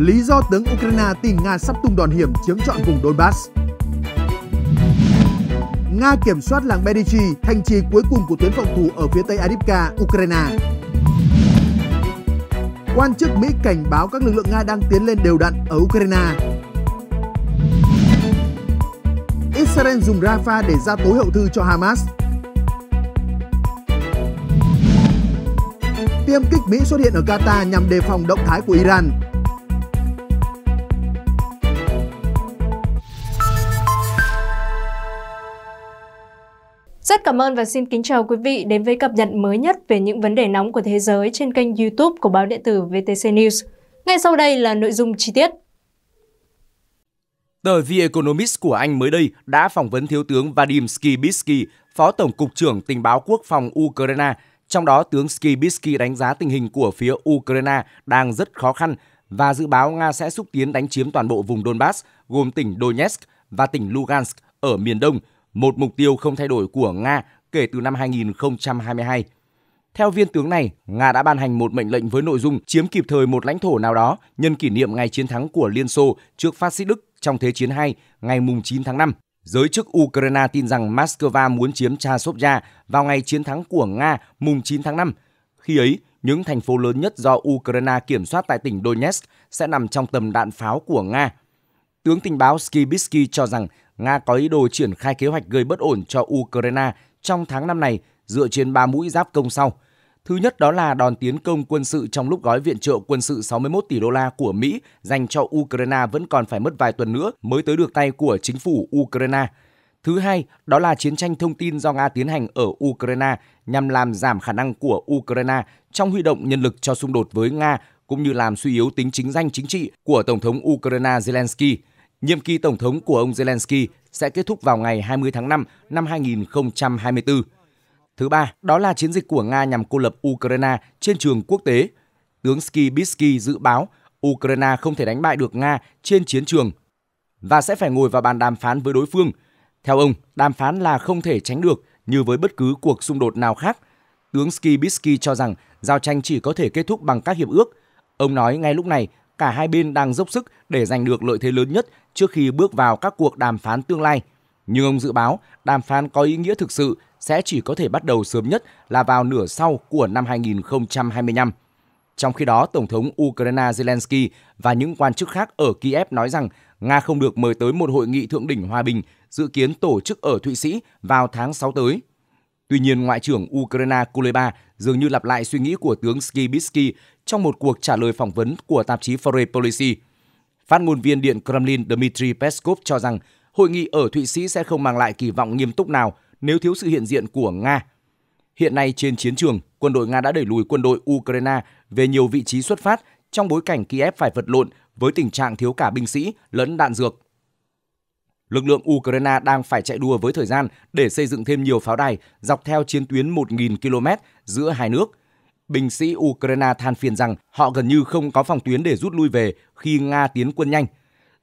lý do tướng Ukraine tin Nga sắp tung đòn hiểm chiếm trọn vùng Donbass. Nga kiểm soát làng Bedichi, thành trì cuối cùng của tuyến phòng thủ ở phía tây Adivka, Ukraine. Quan chức Mỹ cảnh báo các lực lượng Nga đang tiến lên đều đặn ở Ukraine. Israel dùng Rafah để ra tối hậu thư cho Hamas. Tiêm kích Mỹ xuất hiện ở Qatar nhằm đề phòng động thái của Iran. Rất cảm ơn và xin kính chào quý vị đến với cập nhật mới nhất về những vấn đề nóng của thế giới trên kênh YouTube của báo điện tử VTC News. Ngay sau đây là nội dung chi tiết. Tờ The Economist của Anh mới đây đã phỏng vấn Thiếu tướng Vadim Skibitsky, Phó Tổng cục trưởng Tình báo Quốc phòng Ukraine. Trong đó, tướng Skibitsky đánh giá tình hình của phía Ukraine đang rất khó khăn và dự báo Nga sẽ xúc tiến đánh chiếm toàn bộ vùng Donbass, gồm tỉnh Donetsk và tỉnh Lugansk ở miền đông, một mục tiêu không thay đổi của Nga kể từ năm 2022. Theo viên tướng này, Nga đã ban hành một mệnh lệnh với nội dung chiếm kịp thời một lãnh thổ nào đó nhân kỷ niệm ngày chiến thắng của Liên Xô trước phát xít Đức trong Thế chiến 2 ngày 9 tháng 5. Giới chức Ukraine tin rằng Moscow muốn chiếm Chasovia vào ngày chiến thắng của Nga mùng 9 tháng 5. Khi ấy, những thành phố lớn nhất do Ukraine kiểm soát tại tỉnh Donetsk sẽ nằm trong tầm đạn pháo của Nga. Tướng tình báo Skibitsky cho rằng Nga có ý đồ triển khai kế hoạch gây bất ổn cho Ukraine trong tháng năm này dựa trên ba mũi giáp công sau. Thứ nhất đó là đòn tiến công quân sự trong lúc gói viện trợ quân sự 61 tỷ đô la của Mỹ dành cho Ukraine vẫn còn phải mất vài tuần nữa mới tới được tay của chính phủ Ukraine. Thứ hai, đó là chiến tranh thông tin do Nga tiến hành ở Ukraine nhằm làm giảm khả năng của Ukraine trong huy động nhân lực cho xung đột với Nga cũng như làm suy yếu tính chính danh chính trị của Tổng thống Ukraine Zelensky – Nhiệm kỳ tổng thống của ông Zelensky sẽ kết thúc vào ngày 20 tháng 5 năm 2024. Thứ ba, đó là chiến dịch của Nga nhằm cô lập Ukraine trên trường quốc tế. Tướng Skibitsky dự báo Ukraine không thể đánh bại được Nga trên chiến trường và sẽ phải ngồi vào bàn đàm phán với đối phương. Theo ông, đàm phán là không thể tránh được như với bất cứ cuộc xung đột nào khác. Tướng Skibitsky cho rằng giao tranh chỉ có thể kết thúc bằng các hiệp ước. Ông nói ngay lúc này cả hai bên đang dốc sức để giành được lợi thế lớn nhất trước khi bước vào các cuộc đàm phán tương lai. Nhưng ông dự báo đàm phán có ý nghĩa thực sự sẽ chỉ có thể bắt đầu sớm nhất là vào nửa sau của năm 2025. Trong khi đó, Tổng thống Ukraine Zelensky và những quan chức khác ở Kiev nói rằng Nga không được mời tới một hội nghị thượng đỉnh hòa bình dự kiến tổ chức ở Thụy Sĩ vào tháng 6 tới. Tuy nhiên, Ngoại trưởng Ukraine Kuleba dường như lặp lại suy nghĩ của tướng Skibitsky trong một cuộc trả lời phỏng vấn của tạp chí Foreign Policy. Phát ngôn viên Điện Kremlin Dmitry Peskov cho rằng hội nghị ở Thụy Sĩ sẽ không mang lại kỳ vọng nghiêm túc nào nếu thiếu sự hiện diện của Nga. Hiện nay trên chiến trường, quân đội Nga đã đẩy lùi quân đội Ukraine về nhiều vị trí xuất phát trong bối cảnh Kiev phải vật lộn với tình trạng thiếu cả binh sĩ lẫn đạn dược. Lực lượng Ukraine đang phải chạy đua với thời gian để xây dựng thêm nhiều pháo đài dọc theo chiến tuyến 1.000 km giữa hai nước binh sĩ Ukraine than phiền rằng họ gần như không có phòng tuyến để rút lui về khi Nga tiến quân nhanh.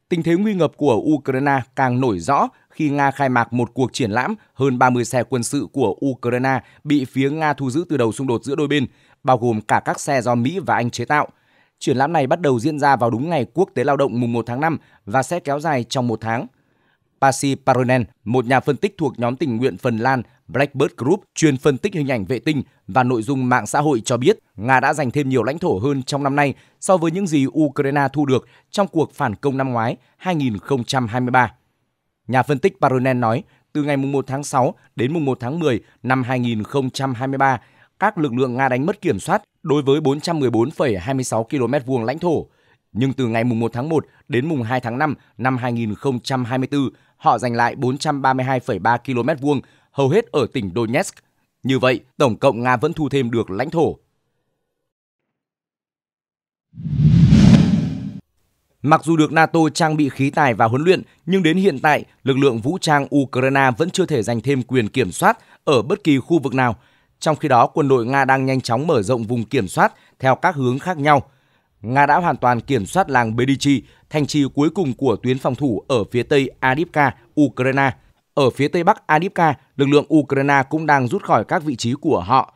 Tình thế nguy ngập của Ukraine càng nổi rõ khi Nga khai mạc một cuộc triển lãm hơn 30 xe quân sự của Ukraine bị phía Nga thu giữ từ đầu xung đột giữa đôi bên, bao gồm cả các xe do Mỹ và Anh chế tạo. Triển lãm này bắt đầu diễn ra vào đúng ngày Quốc tế Lao động mùng 1 tháng 5 và sẽ kéo dài trong một tháng. Pasi Paronen, một nhà phân tích thuộc nhóm tình nguyện Phần Lan Blackbird Group chuyên phân tích hình ảnh vệ tinh và nội dung mạng xã hội cho biết Nga đã giành thêm nhiều lãnh thổ hơn trong năm nay so với những gì Ukraine thu được trong cuộc phản công năm ngoái 2023. Nhà phân tích Baronen nói, từ ngày 1 tháng 6 đến 1 tháng 10 năm 2023, các lực lượng Nga đánh mất kiểm soát đối với 414,26 km vuông lãnh thổ. Nhưng từ ngày 1 tháng 1 đến 2 tháng 5 năm 2024, họ giành lại 432,3 km vuông hầu hết ở tỉnh Donetsk. Như vậy, tổng cộng Nga vẫn thu thêm được lãnh thổ. Mặc dù được NATO trang bị khí tài và huấn luyện, nhưng đến hiện tại, lực lượng vũ trang Ukraine vẫn chưa thể giành thêm quyền kiểm soát ở bất kỳ khu vực nào. Trong khi đó, quân đội Nga đang nhanh chóng mở rộng vùng kiểm soát theo các hướng khác nhau. Nga đã hoàn toàn kiểm soát làng Bedichi, thành trì cuối cùng của tuyến phòng thủ ở phía tây Adivka, Ukraine – ở phía tây bắc Adipka, lực lượng Ukraine cũng đang rút khỏi các vị trí của họ.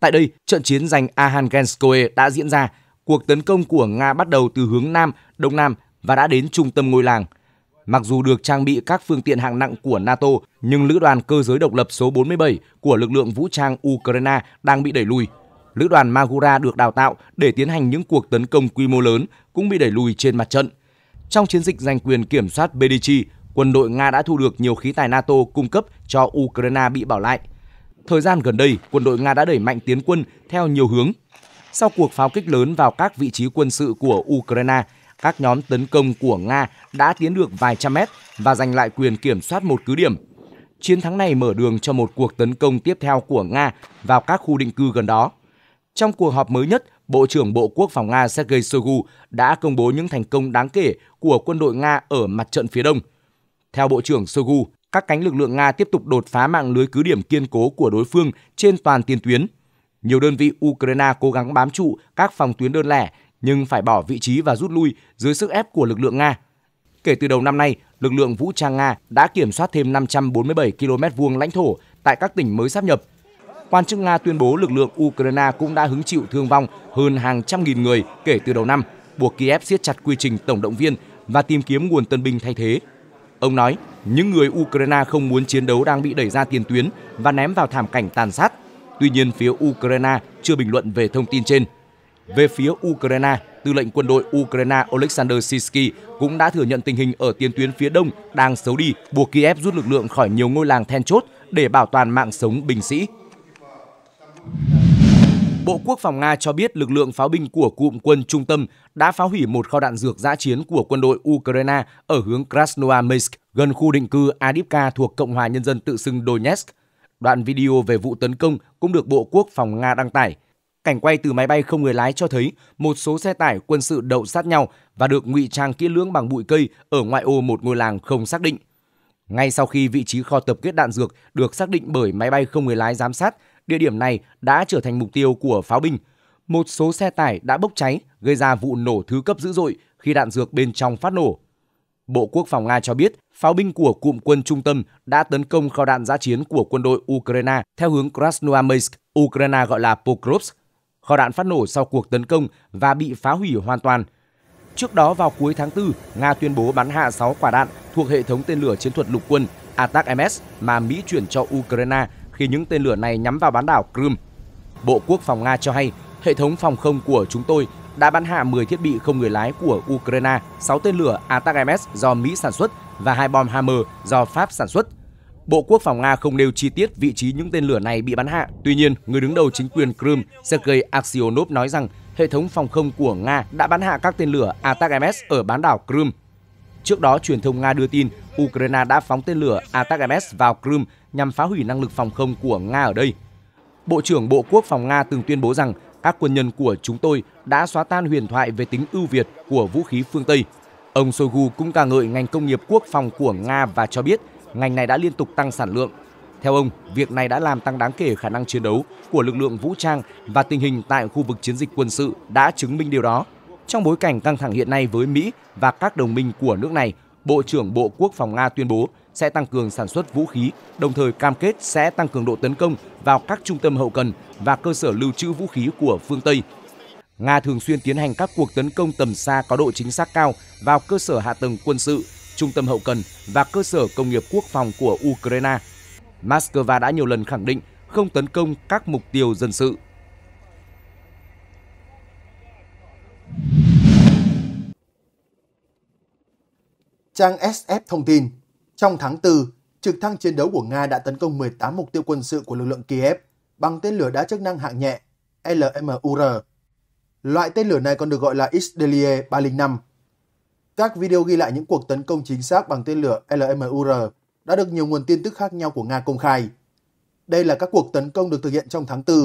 Tại đây, trận chiến giành Ahangelskoye đã diễn ra. Cuộc tấn công của Nga bắt đầu từ hướng Nam, Đông Nam và đã đến trung tâm ngôi làng. Mặc dù được trang bị các phương tiện hạng nặng của NATO, nhưng lữ đoàn cơ giới độc lập số 47 của lực lượng vũ trang Ukraine đang bị đẩy lùi. Lữ đoàn Magura được đào tạo để tiến hành những cuộc tấn công quy mô lớn cũng bị đẩy lùi trên mặt trận. Trong chiến dịch giành quyền kiểm soát Bedichi, quân đội Nga đã thu được nhiều khí tài NATO cung cấp cho Ukraine bị bảo lại. Thời gian gần đây, quân đội Nga đã đẩy mạnh tiến quân theo nhiều hướng. Sau cuộc pháo kích lớn vào các vị trí quân sự của Ukraine, các nhóm tấn công của Nga đã tiến được vài trăm mét và giành lại quyền kiểm soát một cứ điểm. Chiến thắng này mở đường cho một cuộc tấn công tiếp theo của Nga vào các khu định cư gần đó. Trong cuộc họp mới nhất, Bộ trưởng Bộ Quốc phòng Nga Sergei Shoigu đã công bố những thành công đáng kể của quân đội Nga ở mặt trận phía đông – theo Bộ trưởng Shoigu, các cánh lực lượng Nga tiếp tục đột phá mạng lưới cứ điểm kiên cố của đối phương trên toàn tiền tuyến. Nhiều đơn vị Ukraine cố gắng bám trụ các phòng tuyến đơn lẻ nhưng phải bỏ vị trí và rút lui dưới sức ép của lực lượng Nga. Kể từ đầu năm nay, lực lượng vũ trang Nga đã kiểm soát thêm 547 km vuông lãnh thổ tại các tỉnh mới sáp nhập. Quan chức Nga tuyên bố lực lượng Ukraine cũng đã hứng chịu thương vong hơn hàng trăm nghìn người kể từ đầu năm, buộc Kiev siết chặt quy trình tổng động viên và tìm kiếm nguồn tân binh thay thế. Ông nói, những người Ukraine không muốn chiến đấu đang bị đẩy ra tiền tuyến và ném vào thảm cảnh tàn sát. Tuy nhiên, phía Ukraine chưa bình luận về thông tin trên. Về phía Ukraine, tư lệnh quân đội Ukraine Oleksandr Sisky cũng đã thừa nhận tình hình ở tiền tuyến phía đông đang xấu đi, buộc Kiev rút lực lượng khỏi nhiều ngôi làng then chốt để bảo toàn mạng sống binh sĩ. Bộ Quốc phòng Nga cho biết lực lượng pháo binh của cụm quân trung tâm đã phá hủy một kho đạn dược giã chiến của quân đội Ukraine ở hướng Krasnoyarsk gần khu định cư Adipka thuộc Cộng hòa Nhân dân tự xưng Donetsk. Đoạn video về vụ tấn công cũng được Bộ Quốc phòng Nga đăng tải. Cảnh quay từ máy bay không người lái cho thấy một số xe tải quân sự đậu sát nhau và được ngụy trang kỹ lưỡng bằng bụi cây ở ngoại ô một ngôi làng không xác định. Ngay sau khi vị trí kho tập kết đạn dược được xác định bởi máy bay không người lái giám sát, địa điểm này đã trở thành mục tiêu của pháo binh. Một số xe tải đã bốc cháy, gây ra vụ nổ thứ cấp dữ dội khi đạn dược bên trong phát nổ. Bộ Quốc phòng Nga cho biết, pháo binh của cụm quân trung tâm đã tấn công kho đạn giã chiến của quân đội Ukraine theo hướng Krasnoyarsk, Ukraine gọi là Pokrovsk. Kho đạn phát nổ sau cuộc tấn công và bị phá hủy hoàn toàn. Trước đó vào cuối tháng 4, Nga tuyên bố bắn hạ 6 quả đạn thuộc hệ thống tên lửa chiến thuật lục quân ATAC-MS mà Mỹ chuyển cho Ukraine khi những tên lửa này nhắm vào bán đảo Crimea. Bộ Quốc phòng Nga cho hay, hệ thống phòng không của chúng tôi đã bắn hạ 10 thiết bị không người lái của Ukraine, 6 tên lửa ATACMS do Mỹ sản xuất và hai bom Hammer do Pháp sản xuất. Bộ Quốc phòng Nga không nêu chi tiết vị trí những tên lửa này bị bắn hạ. Tuy nhiên, người đứng đầu chính quyền Crimea Sergei Aksionov nói rằng hệ thống phòng không của Nga đã bắn hạ các tên lửa ATACMS ở bán đảo Crimea. Trước đó, truyền thông Nga đưa tin Ukraine đã phóng tên lửa ATACMS vào Crimea nhằm phá hủy năng lực phòng không của Nga ở đây. Bộ trưởng Bộ Quốc phòng Nga từng tuyên bố rằng các quân nhân của chúng tôi đã xóa tan huyền thoại về tính ưu việt của vũ khí phương Tây. Ông Shoigu cũng ca ngợi ngành công nghiệp quốc phòng của Nga và cho biết ngành này đã liên tục tăng sản lượng. Theo ông, việc này đã làm tăng đáng kể khả năng chiến đấu của lực lượng vũ trang và tình hình tại khu vực chiến dịch quân sự đã chứng minh điều đó. Trong bối cảnh căng thẳng hiện nay với Mỹ và các đồng minh của nước này, Bộ trưởng Bộ Quốc phòng Nga tuyên bố sẽ tăng cường sản xuất vũ khí, đồng thời cam kết sẽ tăng cường độ tấn công vào các trung tâm hậu cần và cơ sở lưu trữ vũ khí của phương Tây. Nga thường xuyên tiến hành các cuộc tấn công tầm xa có độ chính xác cao vào cơ sở hạ tầng quân sự, trung tâm hậu cần và cơ sở công nghiệp quốc phòng của Ukraine. Moscow đã nhiều lần khẳng định không tấn công các mục tiêu dân sự. Trang SF thông tin trong tháng 4, trực thăng chiến đấu của Nga đã tấn công 18 mục tiêu quân sự của lực lượng Kiev bằng tên lửa đa chức năng hạng nhẹ LMUR. Loại tên lửa này còn được gọi là Isdelie 305. Các video ghi lại những cuộc tấn công chính xác bằng tên lửa LMUR đã được nhiều nguồn tin tức khác nhau của Nga công khai. Đây là các cuộc tấn công được thực hiện trong tháng 4.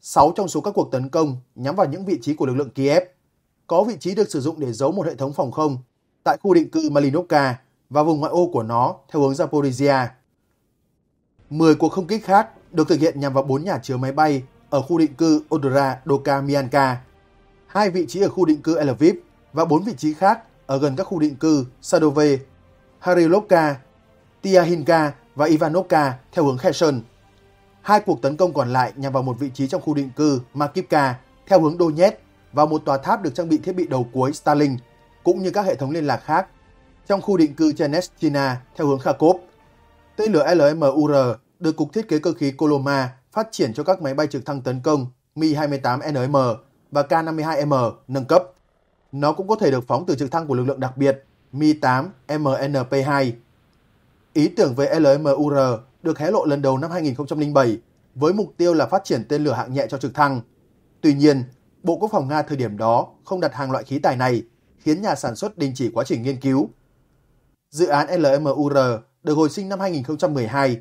Sáu trong số các cuộc tấn công nhắm vào những vị trí của lực lượng Kiev, có vị trí được sử dụng để giấu một hệ thống phòng không tại khu định cư Malinovka và vùng ngoại ô của nó theo hướng Zaporizhia. 10 cuộc không kích khác được thực hiện nhằm vào 4 nhà chứa máy bay ở khu định cư Odra Doka hai vị trí ở khu định cư Elviv và bốn vị trí khác ở gần các khu định cư Sadove, Harilovka, Tiahinka và Ivanovka theo hướng Kherson. Hai cuộc tấn công còn lại nhằm vào một vị trí trong khu định cư Makivka theo hướng Donetsk và một tòa tháp được trang bị thiết bị đầu cuối Starlink cũng như các hệ thống liên lạc khác trong khu định cư Chenestina theo hướng Kharkov. Tên lửa LMUR được Cục Thiết kế Cơ khí Coloma phát triển cho các máy bay trực thăng tấn công Mi-28NM và K-52M nâng cấp. Nó cũng có thể được phóng từ trực thăng của lực lượng đặc biệt Mi-8MNP-2. Ý tưởng về LMUR được hé lộ lần đầu năm 2007 với mục tiêu là phát triển tên lửa hạng nhẹ cho trực thăng. Tuy nhiên, Bộ Quốc phòng Nga thời điểm đó không đặt hàng loại khí tài này, khiến nhà sản xuất đình chỉ quá trình nghiên cứu dự án LMUR được hồi sinh năm 2012,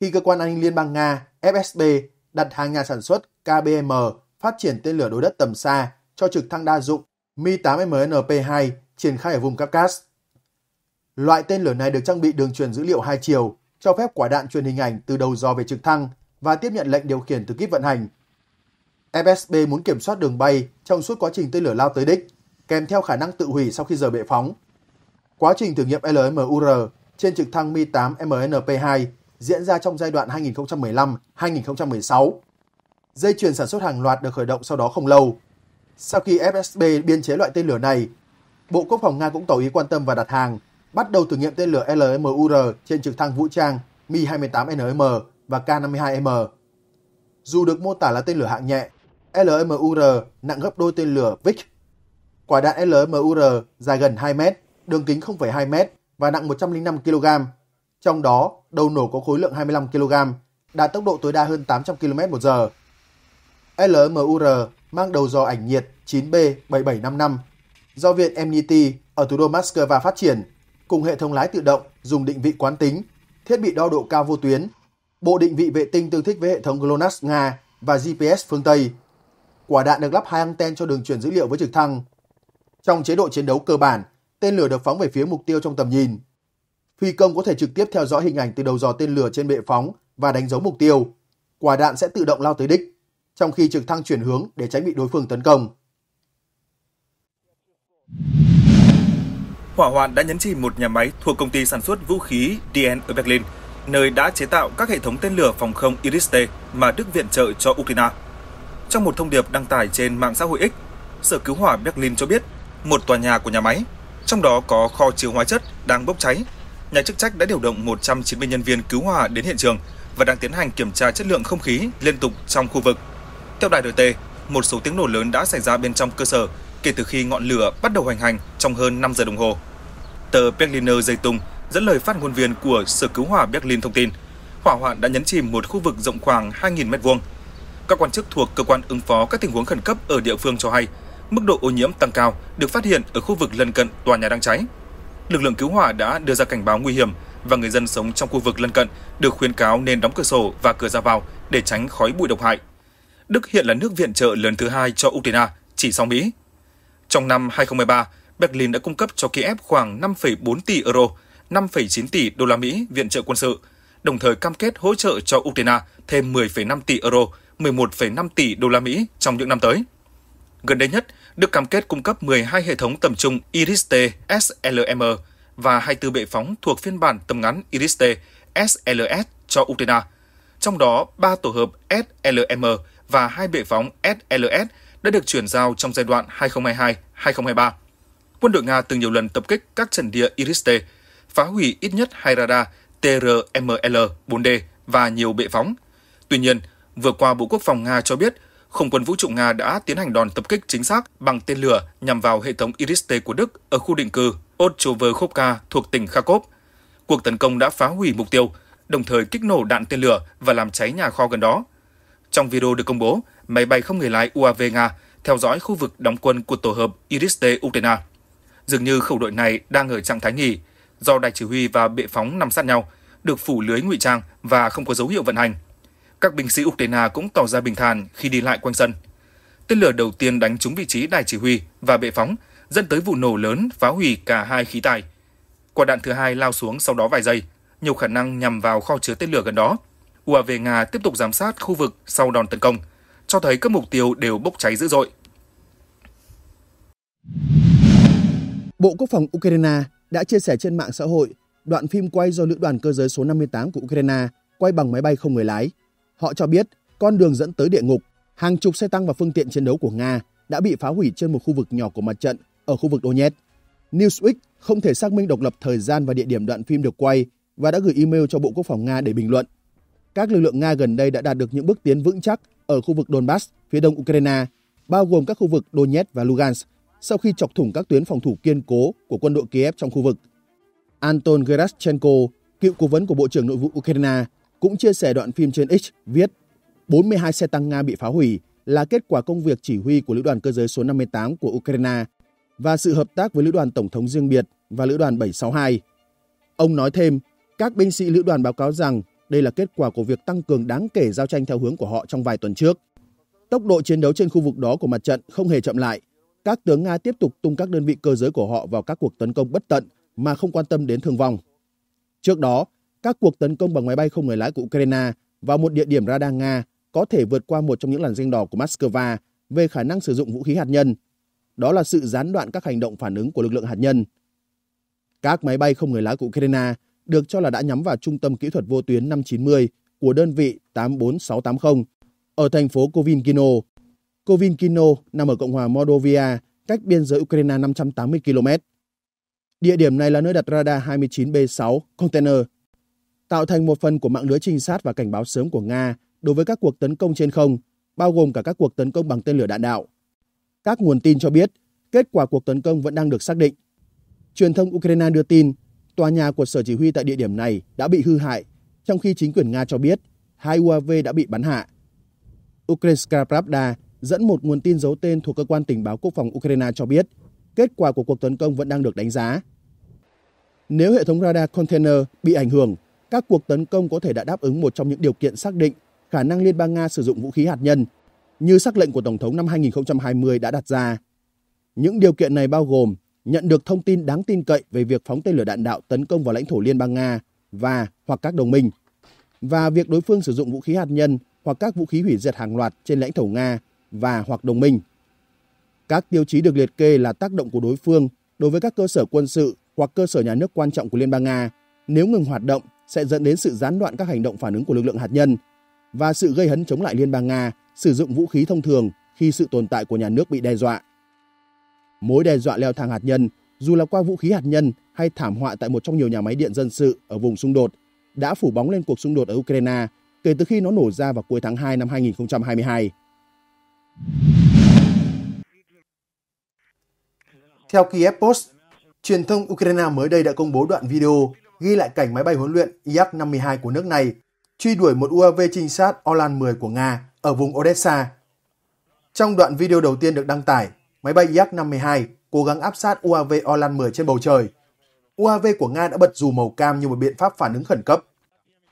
khi cơ quan an ninh liên bang Nga FSB đặt hàng nhà sản xuất KBM phát triển tên lửa đối đất tầm xa cho trực thăng đa dụng Mi-8MNP-2 triển khai ở vùng Caucasus. Loại tên lửa này được trang bị đường truyền dữ liệu hai chiều, cho phép quả đạn truyền hình ảnh từ đầu dò về trực thăng và tiếp nhận lệnh điều khiển từ kíp vận hành. FSB muốn kiểm soát đường bay trong suốt quá trình tên lửa lao tới đích, kèm theo khả năng tự hủy sau khi rời bệ phóng Quá trình thử nghiệm LMUR trên trực thăng Mi-8 MNP-2 diễn ra trong giai đoạn 2015-2016. Dây chuyền sản xuất hàng loạt được khởi động sau đó không lâu. Sau khi FSB biên chế loại tên lửa này, Bộ Quốc phòng Nga cũng tỏ ý quan tâm và đặt hàng, bắt đầu thử nghiệm tên lửa LMUR trên trực thăng vũ trang Mi-28NM và K-52M. Dù được mô tả là tên lửa hạng nhẹ, LMUR nặng gấp đôi tên lửa Vik. Quả đạn LMUR dài gần 2 mét, đường kính 0,2 m và nặng 105 kg. Trong đó, đầu nổ có khối lượng 25 kg, đạt tốc độ tối đa hơn 800 km một giờ. LMUR mang đầu dò ảnh nhiệt 9B7755 do Viện MNIT ở thủ đô Moscow phát triển, cùng hệ thống lái tự động dùng định vị quán tính, thiết bị đo độ cao vô tuyến, bộ định vị vệ tinh tương thích với hệ thống GLONASS Nga và GPS phương Tây. Quả đạn được lắp hai anten cho đường truyền dữ liệu với trực thăng. Trong chế độ chiến đấu cơ bản, tên lửa được phóng về phía mục tiêu trong tầm nhìn. Phi công có thể trực tiếp theo dõi hình ảnh từ đầu dò tên lửa trên bệ phóng và đánh dấu mục tiêu. Quả đạn sẽ tự động lao tới đích, trong khi trực thăng chuyển hướng để tránh bị đối phương tấn công. Hỏa hoạn đã nhấn chìm một nhà máy thuộc công ty sản xuất vũ khí DN ở Berlin, nơi đã chế tạo các hệ thống tên lửa phòng không Iris-T mà Đức viện trợ cho Ukraine. Trong một thông điệp đăng tải trên mạng xã hội X, Sở Cứu hỏa Berlin cho biết một tòa nhà của nhà máy trong đó có kho chứa hóa chất đang bốc cháy. Nhà chức trách đã điều động 190 nhân viên cứu hỏa đến hiện trường và đang tiến hành kiểm tra chất lượng không khí liên tục trong khu vực. Theo đài RT, một số tiếng nổ lớn đã xảy ra bên trong cơ sở kể từ khi ngọn lửa bắt đầu hoành hành trong hơn 5 giờ đồng hồ. Tờ Berliner Zeitung dẫn lời phát ngôn viên của Sở Cứu hỏa Berlin thông tin, hỏa hoạn đã nhấn chìm một khu vực rộng khoảng 2.000 m2. Các quan chức thuộc cơ quan ứng phó các tình huống khẩn cấp ở địa phương cho hay, mức độ ô nhiễm tăng cao được phát hiện ở khu vực lân cận tòa nhà đang cháy. Lực lượng cứu hỏa đã đưa ra cảnh báo nguy hiểm và người dân sống trong khu vực lân cận được khuyến cáo nên đóng cửa sổ và cửa ra vào để tránh khói bụi độc hại. Đức hiện là nước viện trợ lớn thứ hai cho Ukraine, chỉ sau Mỹ. Trong năm 2013, Berlin đã cung cấp cho Kiev khoảng 5,4 tỷ euro, 5,9 tỷ đô la Mỹ viện trợ quân sự, đồng thời cam kết hỗ trợ cho Ukraine thêm 10,5 tỷ euro, 11,5 tỷ đô la Mỹ trong những năm tới. Gần đây nhất, Đức cam kết cung cấp 12 hệ thống tầm trung Iris-T SLM và 24 bệ phóng thuộc phiên bản tầm ngắn Iris-T SLS cho Ukraine. Trong đó, 3 tổ hợp SLM và 2 bệ phóng SLS đã được chuyển giao trong giai đoạn 2022-2023. Quân đội Nga từng nhiều lần tập kích các trận địa Iris-T, phá hủy ít nhất hai radar TRML-4D và nhiều bệ phóng. Tuy nhiên, vừa qua Bộ Quốc phòng Nga cho biết không quân vũ trụ Nga đã tiến hành đòn tập kích chính xác bằng tên lửa nhằm vào hệ thống Iris-T của Đức ở khu định cư Ochoverkovka thuộc tỉnh Kharkov. Cuộc tấn công đã phá hủy mục tiêu, đồng thời kích nổ đạn tên lửa và làm cháy nhà kho gần đó. Trong video được công bố, máy bay không người lái UAV Nga theo dõi khu vực đóng quân của tổ hợp Iris-T Ukraine. Dường như khẩu đội này đang ở trạng thái nghỉ, do đài chỉ huy và bệ phóng nằm sát nhau, được phủ lưới ngụy trang và không có dấu hiệu vận hành – các binh sĩ Ukraine cũng tỏ ra bình thản khi đi lại quanh sân. Tên lửa đầu tiên đánh trúng vị trí đài chỉ huy và bệ phóng, dẫn tới vụ nổ lớn phá hủy cả hai khí tài. Quả đạn thứ hai lao xuống sau đó vài giây, nhiều khả năng nhằm vào kho chứa tên lửa gần đó. UAV Nga tiếp tục giám sát khu vực sau đòn tấn công, cho thấy các mục tiêu đều bốc cháy dữ dội. Bộ Quốc phòng Ukraine đã chia sẻ trên mạng xã hội đoạn phim quay do lữ đoàn cơ giới số 58 của Ukraine quay bằng máy bay không người lái Họ cho biết con đường dẫn tới địa ngục, hàng chục xe tăng và phương tiện chiến đấu của Nga đã bị phá hủy trên một khu vực nhỏ của mặt trận ở khu vực Donetsk. Newsweek không thể xác minh độc lập thời gian và địa điểm đoạn phim được quay và đã gửi email cho Bộ Quốc phòng Nga để bình luận. Các lực lượng Nga gần đây đã đạt được những bước tiến vững chắc ở khu vực Donbass phía đông Ukraine, bao gồm các khu vực Donetsk và Lugansk, sau khi chọc thủng các tuyến phòng thủ kiên cố của quân đội Kiev trong khu vực. Anton Gerashenko, cựu cố vấn của Bộ trưởng Nội vụ Ukraine, cũng chia sẻ đoạn phim trên X viết 42 xe tăng Nga bị phá hủy là kết quả công việc chỉ huy của Lữ đoàn cơ giới số 58 của Ukraine và sự hợp tác với Lữ đoàn Tổng thống riêng biệt và Lữ đoàn 762. Ông nói thêm, các binh sĩ Lữ đoàn báo cáo rằng đây là kết quả của việc tăng cường đáng kể giao tranh theo hướng của họ trong vài tuần trước. Tốc độ chiến đấu trên khu vực đó của mặt trận không hề chậm lại. Các tướng Nga tiếp tục tung các đơn vị cơ giới của họ vào các cuộc tấn công bất tận mà không quan tâm đến thương vong. Trước đó, các cuộc tấn công bằng máy bay không người lái của Ukraine vào một địa điểm radar Nga có thể vượt qua một trong những làn danh đỏ của Moscow về khả năng sử dụng vũ khí hạt nhân. Đó là sự gián đoạn các hành động phản ứng của lực lượng hạt nhân. Các máy bay không người lái của Ukraine được cho là đã nhắm vào trung tâm kỹ thuật vô tuyến 590 của đơn vị 84680 ở thành phố Kovinkino. Kovinkino nằm ở Cộng hòa Moldova, cách biên giới Ukraine 580 km. Địa điểm này là nơi đặt radar 29B6 container tạo thành một phần của mạng lưới trinh sát và cảnh báo sớm của Nga đối với các cuộc tấn công trên không, bao gồm cả các cuộc tấn công bằng tên lửa đạn đạo. Các nguồn tin cho biết, kết quả cuộc tấn công vẫn đang được xác định. Truyền thông Ukraine đưa tin, tòa nhà của sở chỉ huy tại địa điểm này đã bị hư hại, trong khi chính quyền Nga cho biết hai UAV đã bị bắn hạ. Ukrainska Pravda dẫn một nguồn tin giấu tên thuộc cơ quan tình báo quốc phòng Ukraine cho biết kết quả của cuộc tấn công vẫn đang được đánh giá. Nếu hệ thống radar container bị ảnh hưởng, các cuộc tấn công có thể đã đáp ứng một trong những điều kiện xác định khả năng Liên bang Nga sử dụng vũ khí hạt nhân, như xác lệnh của Tổng thống năm 2020 đã đặt ra. Những điều kiện này bao gồm nhận được thông tin đáng tin cậy về việc phóng tên lửa đạn đạo tấn công vào lãnh thổ Liên bang Nga và hoặc các đồng minh, và việc đối phương sử dụng vũ khí hạt nhân hoặc các vũ khí hủy diệt hàng loạt trên lãnh thổ Nga và hoặc đồng minh. Các tiêu chí được liệt kê là tác động của đối phương đối với các cơ sở quân sự hoặc cơ sở nhà nước quan trọng của Liên bang Nga nếu ngừng hoạt động sẽ dẫn đến sự gián đoạn các hành động phản ứng của lực lượng hạt nhân và sự gây hấn chống lại Liên bang Nga sử dụng vũ khí thông thường khi sự tồn tại của nhà nước bị đe dọa. Mối đe dọa leo thang hạt nhân, dù là qua vũ khí hạt nhân hay thảm họa tại một trong nhiều nhà máy điện dân sự ở vùng xung đột, đã phủ bóng lên cuộc xung đột ở Ukraine kể từ khi nó nổ ra vào cuối tháng 2 năm 2022. Theo Kiev Post, truyền thông Ukraine mới đây đã công bố đoạn video ghi lại cảnh máy bay huấn luyện Yak-52 của nước này truy đuổi một UAV trinh sát Orlan-10 của Nga ở vùng Odessa. Trong đoạn video đầu tiên được đăng tải, máy bay Yak-52 cố gắng áp sát UAV Orlan-10 trên bầu trời. UAV của Nga đã bật dù màu cam như một biện pháp phản ứng khẩn cấp.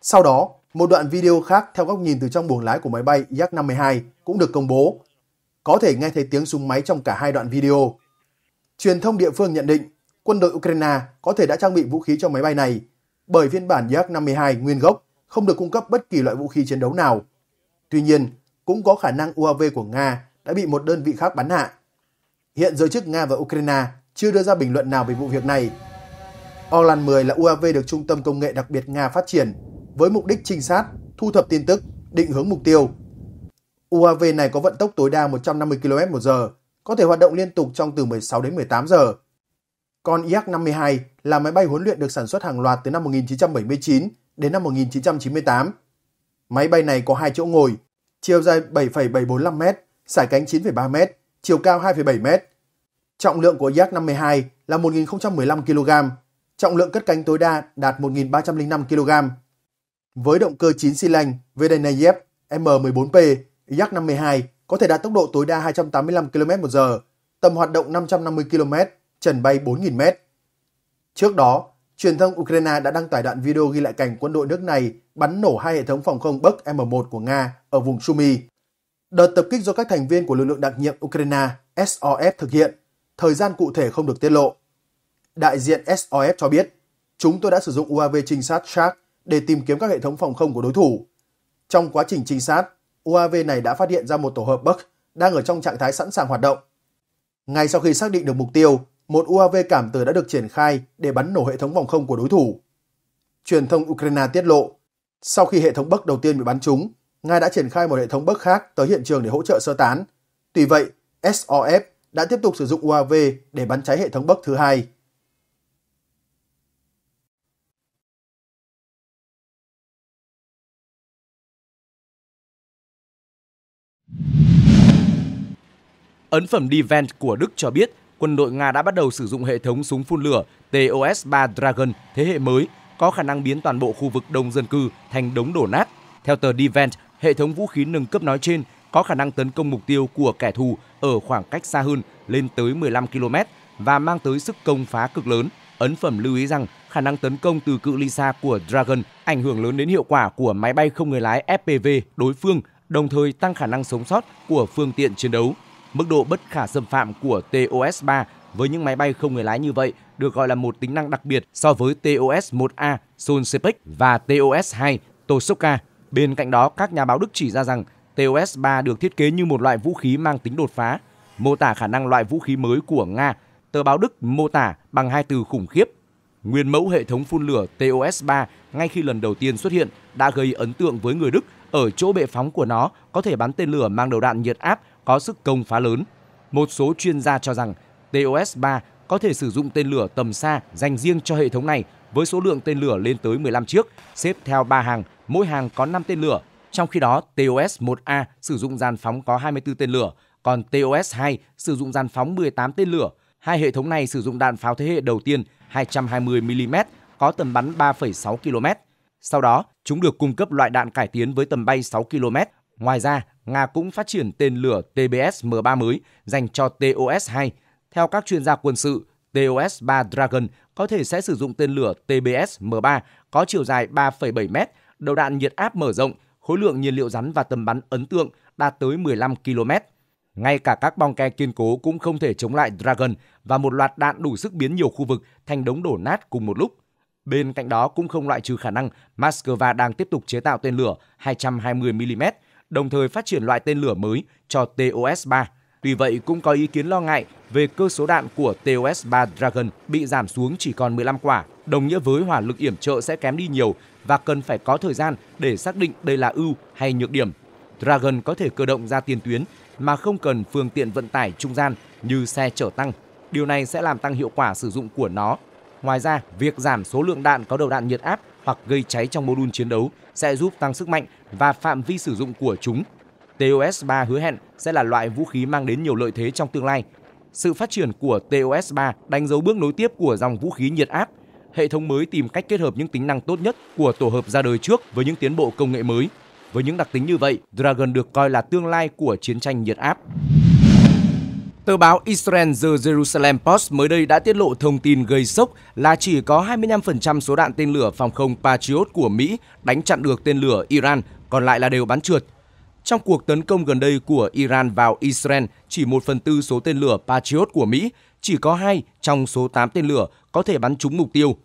Sau đó, một đoạn video khác theo góc nhìn từ trong buồng lái của máy bay Yak-52 cũng được công bố. Có thể nghe thấy tiếng súng máy trong cả hai đoạn video. Truyền thông địa phương nhận định quân đội Ukraine có thể đã trang bị vũ khí cho máy bay này, bởi phiên bản YH-52 nguyên gốc không được cung cấp bất kỳ loại vũ khí chiến đấu nào. Tuy nhiên, cũng có khả năng UAV của Nga đã bị một đơn vị khác bắn hạ. Hiện giới chức Nga và Ukraine chưa đưa ra bình luận nào về vụ việc này. Orlan 10 là UAV được Trung tâm Công nghệ đặc biệt Nga phát triển với mục đích trinh sát, thu thập tin tức, định hướng mục tiêu. UAV này có vận tốc tối đa 150 km một giờ, có thể hoạt động liên tục trong từ 16 đến 18 giờ con IH-52 là máy bay huấn luyện được sản xuất hàng loạt từ năm 1979 đến năm 1998. Máy bay này có hai chỗ ngồi, chiều dài 7,745m, sải cánh 9,3m, chiều cao 2,7m. Trọng lượng của IH-52 là 1.015 kg, trọng lượng cất cánh tối đa đạt 1.305 kg. Với động cơ 9 xi lanh Vdeneyev M14P, IH-52 có thể đạt tốc độ tối đa 285 km/h, tầm hoạt động 550 km trần bay 4.000 mét. Trước đó, truyền thông Ukraine đã đăng tải đoạn video ghi lại cảnh quân đội nước này bắn nổ hai hệ thống phòng không Buk M1 của Nga ở vùng Sumy. Đợt tập kích do các thành viên của lực lượng đặc nhiệm Ukraine SOF thực hiện, thời gian cụ thể không được tiết lộ. Đại diện SOF cho biết, chúng tôi đã sử dụng UAV trinh sát Shark để tìm kiếm các hệ thống phòng không của đối thủ. Trong quá trình trinh sát, UAV này đã phát hiện ra một tổ hợp Buk đang ở trong trạng thái sẵn sàng hoạt động. Ngay sau khi xác định được mục tiêu, một UAV cảm tử đã được triển khai để bắn nổ hệ thống vòng không của đối thủ. Truyền thông Ukraine tiết lộ, sau khi hệ thống Bắc đầu tiên bị bắn trúng, Nga đã triển khai một hệ thống Bắc khác tới hiện trường để hỗ trợ sơ tán. Tuy vậy, SOF đã tiếp tục sử dụng UAV để bắn cháy hệ thống Bắc thứ hai. Ấn phẩm Die Welt của Đức cho biết quân đội Nga đã bắt đầu sử dụng hệ thống súng phun lửa TOS-3 Dragon thế hệ mới có khả năng biến toàn bộ khu vực đông dân cư thành đống đổ nát. Theo tờ Defense, hệ thống vũ khí nâng cấp nói trên có khả năng tấn công mục tiêu của kẻ thù ở khoảng cách xa hơn lên tới 15 km và mang tới sức công phá cực lớn. Ấn phẩm lưu ý rằng khả năng tấn công từ cự ly xa của Dragon ảnh hưởng lớn đến hiệu quả của máy bay không người lái FPV đối phương, đồng thời tăng khả năng sống sót của phương tiện chiến đấu. Mức độ bất khả xâm phạm của TOS-3 với những máy bay không người lái như vậy được gọi là một tính năng đặc biệt so với TOS-1A Solsepec và TOS-2 Tosoka. Bên cạnh đó, các nhà báo Đức chỉ ra rằng TOS-3 được thiết kế như một loại vũ khí mang tính đột phá, mô tả khả năng loại vũ khí mới của Nga. Tờ báo Đức mô tả bằng hai từ khủng khiếp. Nguyên mẫu hệ thống phun lửa TOS-3 ngay khi lần đầu tiên xuất hiện đã gây ấn tượng với người Đức ở chỗ bệ phóng của nó có thể bắn tên lửa mang đầu đạn nhiệt áp có sức công phá lớn. Một số chuyên gia cho rằng TOS-3 có thể sử dụng tên lửa tầm xa dành riêng cho hệ thống này với số lượng tên lửa lên tới 15 chiếc, xếp theo 3 hàng, mỗi hàng có 5 tên lửa. Trong khi đó, TOS-1A sử dụng dàn phóng có 24 tên lửa, còn TOS-2 sử dụng dàn phóng 18 tên lửa. Hai hệ thống này sử dụng đạn pháo thế hệ đầu tiên 220mm có tầm bắn 3,6 km. Sau đó, chúng được cung cấp loại đạn cải tiến với tầm bay 6 km Ngoài ra, Nga cũng phát triển tên lửa TBS-M3 mới dành cho TOS-2. Theo các chuyên gia quân sự, TOS-3 Dragon có thể sẽ sử dụng tên lửa TBS-M3 có chiều dài 3,7 m, đầu đạn nhiệt áp mở rộng, khối lượng nhiên liệu rắn và tầm bắn ấn tượng đạt tới 15 km. Ngay cả các bong ke kiên cố cũng không thể chống lại Dragon và một loạt đạn đủ sức biến nhiều khu vực thành đống đổ nát cùng một lúc. Bên cạnh đó cũng không loại trừ khả năng Moscow đang tiếp tục chế tạo tên lửa 220 mm đồng thời phát triển loại tên lửa mới cho TOS-3. Tuy vậy, cũng có ý kiến lo ngại về cơ số đạn của TOS-3 Dragon bị giảm xuống chỉ còn 15 quả, đồng nghĩa với hỏa lực yểm trợ sẽ kém đi nhiều và cần phải có thời gian để xác định đây là ưu hay nhược điểm. Dragon có thể cơ động ra tiền tuyến mà không cần phương tiện vận tải trung gian như xe chở tăng. Điều này sẽ làm tăng hiệu quả sử dụng của nó. Ngoài ra, việc giảm số lượng đạn có đầu đạn nhiệt áp hoặc gây cháy trong mô đun chiến đấu sẽ giúp tăng sức mạnh và phạm vi sử dụng của chúng. TOS-3 hứa hẹn sẽ là loại vũ khí mang đến nhiều lợi thế trong tương lai. Sự phát triển của TOS-3 đánh dấu bước nối tiếp của dòng vũ khí nhiệt áp. Hệ thống mới tìm cách kết hợp những tính năng tốt nhất của tổ hợp ra đời trước với những tiến bộ công nghệ mới. Với những đặc tính như vậy, Dragon được coi là tương lai của chiến tranh nhiệt áp. Tờ báo Israel The Jerusalem Post mới đây đã tiết lộ thông tin gây sốc là chỉ có 25% số đạn tên lửa phòng không Patriot của Mỹ đánh chặn được tên lửa Iran, còn lại là đều bắn trượt. Trong cuộc tấn công gần đây của Iran vào Israel, chỉ 1 phần tư số tên lửa Patriot của Mỹ, chỉ có 2 trong số 8 tên lửa có thể bắn trúng mục tiêu.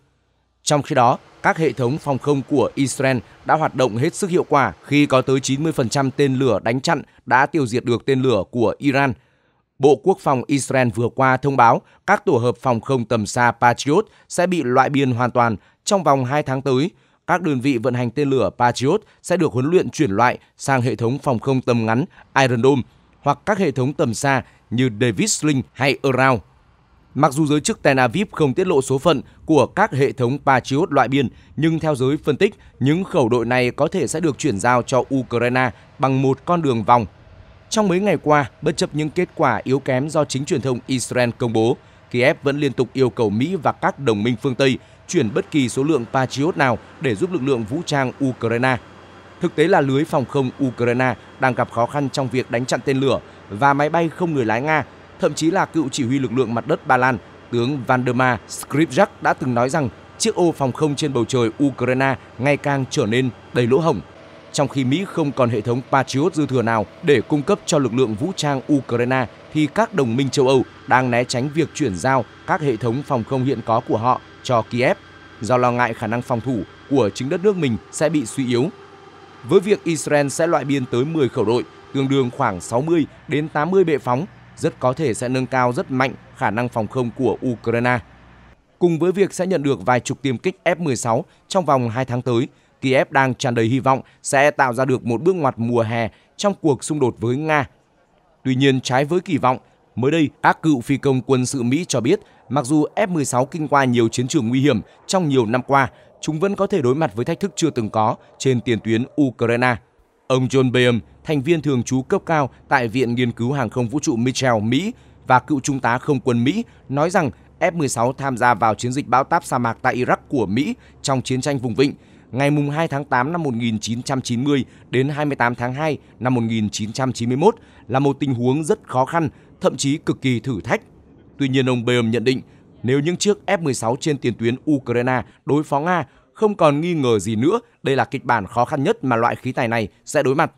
Trong khi đó, các hệ thống phòng không của Israel đã hoạt động hết sức hiệu quả khi có tới 90% tên lửa đánh chặn đã tiêu diệt được tên lửa của Iran – Bộ Quốc phòng Israel vừa qua thông báo các tổ hợp phòng không tầm xa Patriot sẽ bị loại biên hoàn toàn trong vòng 2 tháng tới. Các đơn vị vận hành tên lửa Patriot sẽ được huấn luyện chuyển loại sang hệ thống phòng không tầm ngắn Iron Dome hoặc các hệ thống tầm xa như Davis Sling hay Around. Mặc dù giới chức Tel Aviv không tiết lộ số phận của các hệ thống Patriot loại biên, nhưng theo giới phân tích, những khẩu đội này có thể sẽ được chuyển giao cho Ukraine bằng một con đường vòng trong mấy ngày qua, bất chấp những kết quả yếu kém do chính truyền thông Israel công bố, Kiev vẫn liên tục yêu cầu Mỹ và các đồng minh phương Tây chuyển bất kỳ số lượng Patriot nào để giúp lực lượng vũ trang Ukraine. Thực tế là lưới phòng không Ukraine đang gặp khó khăn trong việc đánh chặn tên lửa và máy bay không người lái Nga, thậm chí là cựu chỉ huy lực lượng mặt đất Ba Lan, tướng Valdemar Skripjak đã từng nói rằng chiếc ô phòng không trên bầu trời Ukraine ngày càng trở nên đầy lỗ hổng. Trong khi Mỹ không còn hệ thống Patriot dư thừa nào để cung cấp cho lực lượng vũ trang Ukraine thì các đồng minh châu Âu đang né tránh việc chuyển giao các hệ thống phòng không hiện có của họ cho Kiev do lo ngại khả năng phòng thủ của chính đất nước mình sẽ bị suy yếu. Với việc Israel sẽ loại biên tới 10 khẩu đội, tương đương khoảng 60 đến 80 bệ phóng, rất có thể sẽ nâng cao rất mạnh khả năng phòng không của Ukraine. Cùng với việc sẽ nhận được vài chục tiêm kích F-16 trong vòng 2 tháng tới, Kiev đang tràn đầy hy vọng sẽ tạo ra được một bước ngoặt mùa hè trong cuộc xung đột với Nga. Tuy nhiên, trái với kỳ vọng, mới đây, các cựu phi công quân sự Mỹ cho biết, mặc dù F-16 kinh qua nhiều chiến trường nguy hiểm trong nhiều năm qua, chúng vẫn có thể đối mặt với thách thức chưa từng có trên tiền tuyến Ukraine. Ông John Bayham, thành viên thường trú cấp cao tại Viện Nghiên cứu Hàng không Vũ trụ Mitchell, Mỹ và cựu trung tá không quân Mỹ nói rằng F-16 tham gia vào chiến dịch bão táp sa mạc tại Iraq của Mỹ trong chiến tranh vùng vịnh ngày 2 tháng 8 năm 1990 đến 28 tháng 2 năm 1991 là một tình huống rất khó khăn, thậm chí cực kỳ thử thách. Tuy nhiên, ông Beum nhận định nếu những chiếc F-16 trên tiền tuyến Ukraine đối phó Nga không còn nghi ngờ gì nữa, đây là kịch bản khó khăn nhất mà loại khí tài này sẽ đối mặt.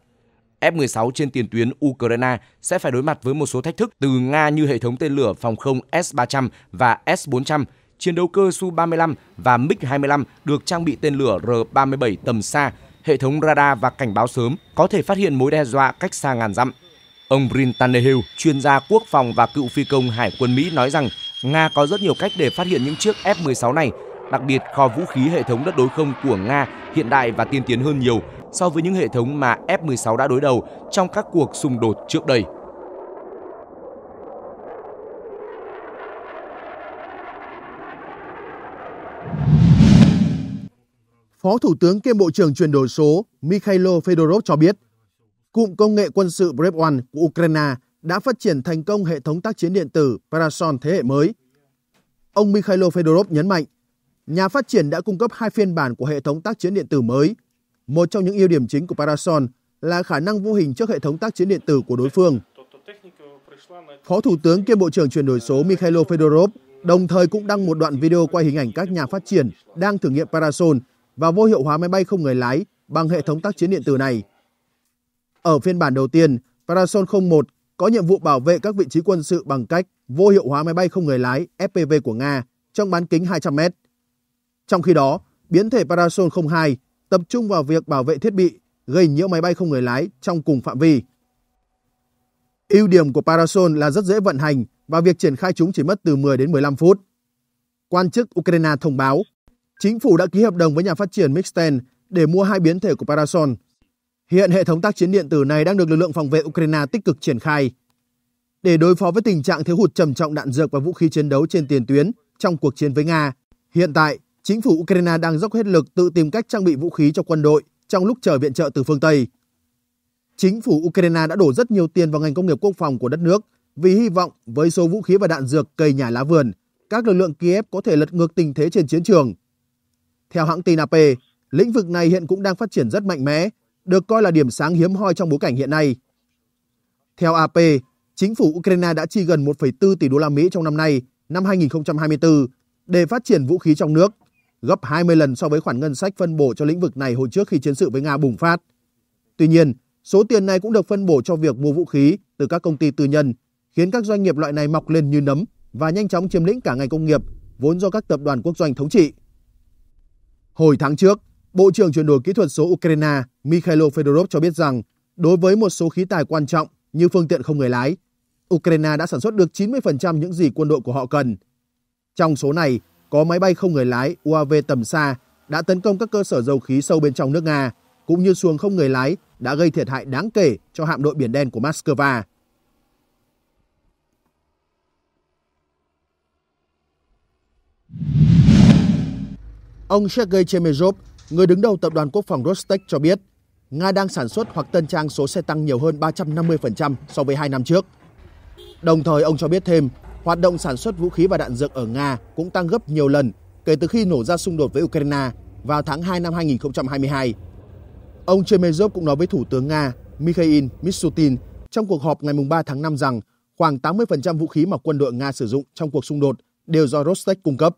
F-16 trên tiền tuyến Ukraine sẽ phải đối mặt với một số thách thức từ Nga như hệ thống tên lửa phòng không S-300 và S-400, chiến đấu cơ Su-35 và MiG-25 được trang bị tên lửa R-37 tầm xa, hệ thống radar và cảnh báo sớm có thể phát hiện mối đe dọa cách xa ngàn dặm. Ông Brin Tannehill, chuyên gia quốc phòng và cựu phi công Hải quân Mỹ nói rằng Nga có rất nhiều cách để phát hiện những chiếc F-16 này, đặc biệt kho vũ khí hệ thống đất đối không của Nga hiện đại và tiên tiến hơn nhiều so với những hệ thống mà F-16 đã đối đầu trong các cuộc xung đột trước đây. Phó Thủ tướng kiêm Bộ trưởng chuyển đổi số Mikhailo Fedorov cho biết, cụm công nghệ quân sự Brave One của Ukraine đã phát triển thành công hệ thống tác chiến điện tử Parason thế hệ mới. Ông Mikhailo Fedorov nhấn mạnh, nhà phát triển đã cung cấp hai phiên bản của hệ thống tác chiến điện tử mới. Một trong những ưu điểm chính của Parason là khả năng vô hình trước hệ thống tác chiến điện tử của đối phương. Phó Thủ tướng kiêm Bộ trưởng chuyển đổi số Mikhailo Fedorov đồng thời cũng đăng một đoạn video quay hình ảnh các nhà phát triển đang thử nghiệm Parasol và vô hiệu hóa máy bay không người lái bằng hệ thống tác chiến điện tử này. Ở phiên bản đầu tiên, Parasol 01 có nhiệm vụ bảo vệ các vị trí quân sự bằng cách vô hiệu hóa máy bay không người lái FPV của Nga trong bán kính 200 m. Trong khi đó, biến thể Parasol 02 tập trung vào việc bảo vệ thiết bị gây nhiễu máy bay không người lái trong cùng phạm vi. Ưu điểm của Parasol là rất dễ vận hành và việc triển khai chúng chỉ mất từ 10 đến 15 phút. Quan chức Ukraine thông báo chính phủ đã ký hợp đồng với nhà phát triển Mixten để mua hai biến thể của Parason. Hiện hệ thống tác chiến điện tử này đang được lực lượng phòng vệ Ukraine tích cực triển khai. Để đối phó với tình trạng thiếu hụt trầm trọng đạn dược và vũ khí chiến đấu trên tiền tuyến trong cuộc chiến với Nga, hiện tại chính phủ Ukraine đang dốc hết lực tự tìm cách trang bị vũ khí cho quân đội trong lúc chờ viện trợ từ phương Tây. Chính phủ Ukraine đã đổ rất nhiều tiền vào ngành công nghiệp quốc phòng của đất nước vì hy vọng với số vũ khí và đạn dược cây nhà lá vườn, các lực lượng Kiev có thể lật ngược tình thế trên chiến trường theo hãng tin AP, lĩnh vực này hiện cũng đang phát triển rất mạnh mẽ, được coi là điểm sáng hiếm hoi trong bối cảnh hiện nay. Theo AP, chính phủ Ukraine đã chi gần 1,4 tỷ đô la Mỹ trong năm nay, năm 2024, để phát triển vũ khí trong nước, gấp 20 lần so với khoản ngân sách phân bổ cho lĩnh vực này hồi trước khi chiến sự với Nga bùng phát. Tuy nhiên, số tiền này cũng được phân bổ cho việc mua vũ khí từ các công ty tư nhân, khiến các doanh nghiệp loại này mọc lên như nấm và nhanh chóng chiếm lĩnh cả ngành công nghiệp vốn do các tập đoàn quốc doanh thống trị. Hồi tháng trước, Bộ trưởng chuyển đổi kỹ thuật số Ukraine Mikhailo Fedorov cho biết rằng đối với một số khí tài quan trọng như phương tiện không người lái, Ukraine đã sản xuất được 90% những gì quân đội của họ cần. Trong số này, có máy bay không người lái UAV tầm xa đã tấn công các cơ sở dầu khí sâu bên trong nước Nga, cũng như xuồng không người lái đã gây thiệt hại đáng kể cho hạm đội Biển Đen của Moscow. Ông Sergei Chemezov, người đứng đầu tập đoàn quốc phòng Rostec cho biết, Nga đang sản xuất hoặc tân trang số xe tăng nhiều hơn 350% so với 2 năm trước. Đồng thời ông cho biết thêm, hoạt động sản xuất vũ khí và đạn dược ở Nga cũng tăng gấp nhiều lần kể từ khi nổ ra xung đột với Ukraine vào tháng 2 năm 2022. Ông Chemezov cũng nói với Thủ tướng Nga Mikhail Mishutin trong cuộc họp ngày 3 tháng 5 rằng khoảng 80% vũ khí mà quân đội Nga sử dụng trong cuộc xung đột đều do Rostec cung cấp.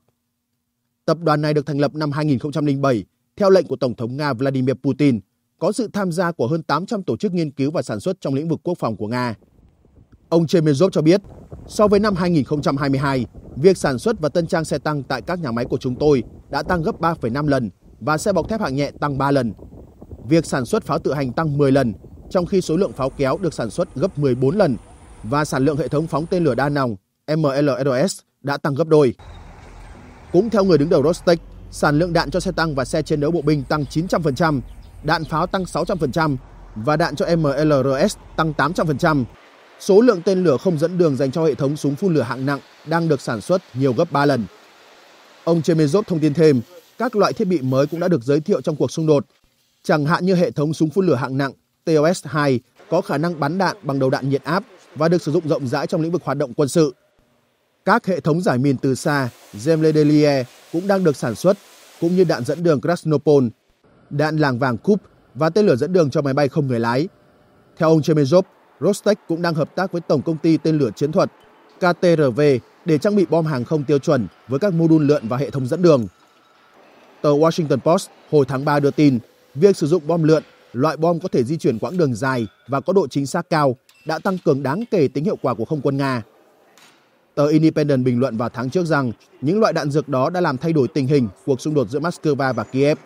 Tập đoàn này được thành lập năm 2007 theo lệnh của Tổng thống Nga Vladimir Putin, có sự tham gia của hơn 800 tổ chức nghiên cứu và sản xuất trong lĩnh vực quốc phòng của Nga. Ông Chemezov cho biết, so với năm 2022, việc sản xuất và tân trang xe tăng tại các nhà máy của chúng tôi đã tăng gấp 3,5 lần và xe bọc thép hạng nhẹ tăng 3 lần. Việc sản xuất pháo tự hành tăng 10 lần, trong khi số lượng pháo kéo được sản xuất gấp 14 lần và sản lượng hệ thống phóng tên lửa đa nòng MLRS đã tăng gấp đôi. Cũng theo người đứng đầu Rostec, sản lượng đạn cho xe tăng và xe chiến đấu bộ binh tăng 900%, đạn pháo tăng 600% và đạn cho MLRS tăng 800%. Số lượng tên lửa không dẫn đường dành cho hệ thống súng phun lửa hạng nặng đang được sản xuất nhiều gấp 3 lần. Ông Chemezov thông tin thêm, các loại thiết bị mới cũng đã được giới thiệu trong cuộc xung đột, chẳng hạn như hệ thống súng phun lửa hạng nặng TOS-2 có khả năng bắn đạn bằng đầu đạn nhiệt áp và được sử dụng rộng rãi trong lĩnh vực hoạt động quân sự. Các hệ thống giải mìn từ xa Zemledelie cũng đang được sản xuất, cũng như đạn dẫn đường Krasnopol, đạn làng vàng Kup và tên lửa dẫn đường cho máy bay không người lái. Theo ông Chemezov, Rostec cũng đang hợp tác với Tổng Công ty Tên lửa Chiến thuật KTRV để trang bị bom hàng không tiêu chuẩn với các mô đun lượn và hệ thống dẫn đường. Tờ Washington Post hồi tháng 3 đưa tin, việc sử dụng bom lượn, loại bom có thể di chuyển quãng đường dài và có độ chính xác cao đã tăng cường đáng kể tính hiệu quả của không quân Nga. Tờ Independent bình luận vào tháng trước rằng những loại đạn dược đó đã làm thay đổi tình hình cuộc xung đột giữa Moscow và Kiev.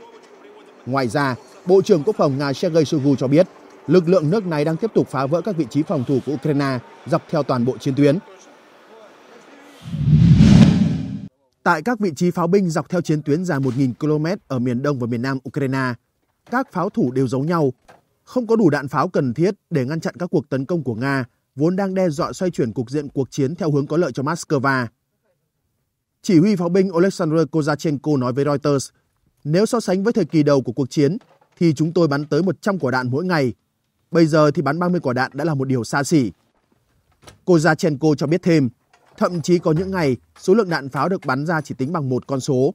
Ngoài ra, Bộ trưởng Quốc phòng Nga Sergei Shoigu cho biết lực lượng nước này đang tiếp tục phá vỡ các vị trí phòng thủ của Ukraine dọc theo toàn bộ chiến tuyến. Tại các vị trí pháo binh dọc theo chiến tuyến dài 1.000 km ở miền đông và miền nam Ukraine, các pháo thủ đều giấu nhau, không có đủ đạn pháo cần thiết để ngăn chặn các cuộc tấn công của Nga vốn đang đe dọa xoay chuyển cục diện cuộc chiến theo hướng có lợi cho Moscow. Chỉ huy pháo binh Oleksandr Kozachenko nói với Reuters, nếu so sánh với thời kỳ đầu của cuộc chiến, thì chúng tôi bắn tới 100 quả đạn mỗi ngày. Bây giờ thì bắn 30 quả đạn đã là một điều xa xỉ. Kozachenko cho biết thêm, thậm chí có những ngày số lượng đạn pháo được bắn ra chỉ tính bằng một con số.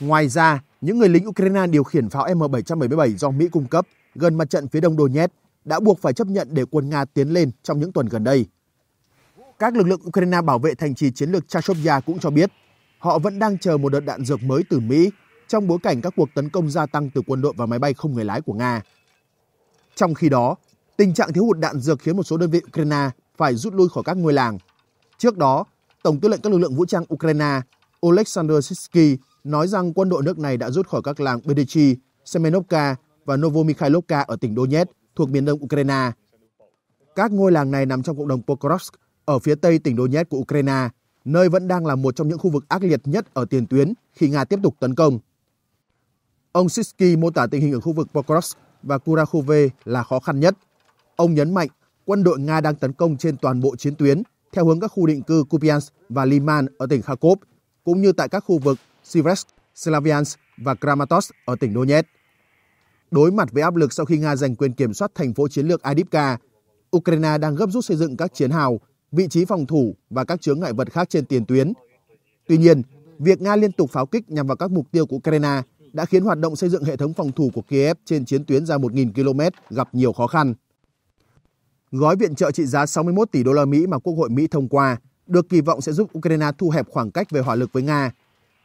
Ngoài ra, những người lính Ukraine điều khiển pháo M777 do Mỹ cung cấp gần mặt trận phía đông Donetsk đã buộc phải chấp nhận để quân Nga tiến lên trong những tuần gần đây. Các lực lượng Ukraine bảo vệ thành trì chiến lược Chashovya cũng cho biết họ vẫn đang chờ một đợt đạn dược mới từ Mỹ trong bối cảnh các cuộc tấn công gia tăng từ quân đội và máy bay không người lái của Nga. Trong khi đó, tình trạng thiếu hụt đạn dược khiến một số đơn vị Ukraine phải rút lui khỏi các ngôi làng. Trước đó, Tổng tư lệnh các lực lượng vũ trang Ukraine Oleksandr Sitsky nói rằng quân đội nước này đã rút khỏi các làng Bedichi, Semenovka và Novomikhailovka ở tỉnh Donetsk thuộc miền đông Ukraine. Các ngôi làng này nằm trong cộng đồng Pokrovsk ở phía tây tỉnh Donetsk của Ukraine, nơi vẫn đang là một trong những khu vực ác liệt nhất ở tiền tuyến khi Nga tiếp tục tấn công. Ông Sisky mô tả tình hình ở khu vực Pokrovsk và Kurakhove là khó khăn nhất. Ông nhấn mạnh quân đội Nga đang tấn công trên toàn bộ chiến tuyến theo hướng các khu định cư Kupiansk và Liman ở tỉnh Kharkov, cũng như tại các khu vực Siversk, Slavyansk và Kramatorsk ở tỉnh Donetsk. Đối mặt với áp lực sau khi Nga giành quyền kiểm soát thành phố chiến lược Adipka, Ukraine đang gấp rút xây dựng các chiến hào, vị trí phòng thủ và các chướng ngại vật khác trên tiền tuyến. Tuy nhiên, việc Nga liên tục pháo kích nhằm vào các mục tiêu của Ukraine đã khiến hoạt động xây dựng hệ thống phòng thủ của Kiev trên chiến tuyến dài 1.000 km gặp nhiều khó khăn. Gói viện trợ trị giá 61 tỷ đô la Mỹ mà Quốc hội Mỹ thông qua được kỳ vọng sẽ giúp Ukraine thu hẹp khoảng cách về hỏa lực với Nga.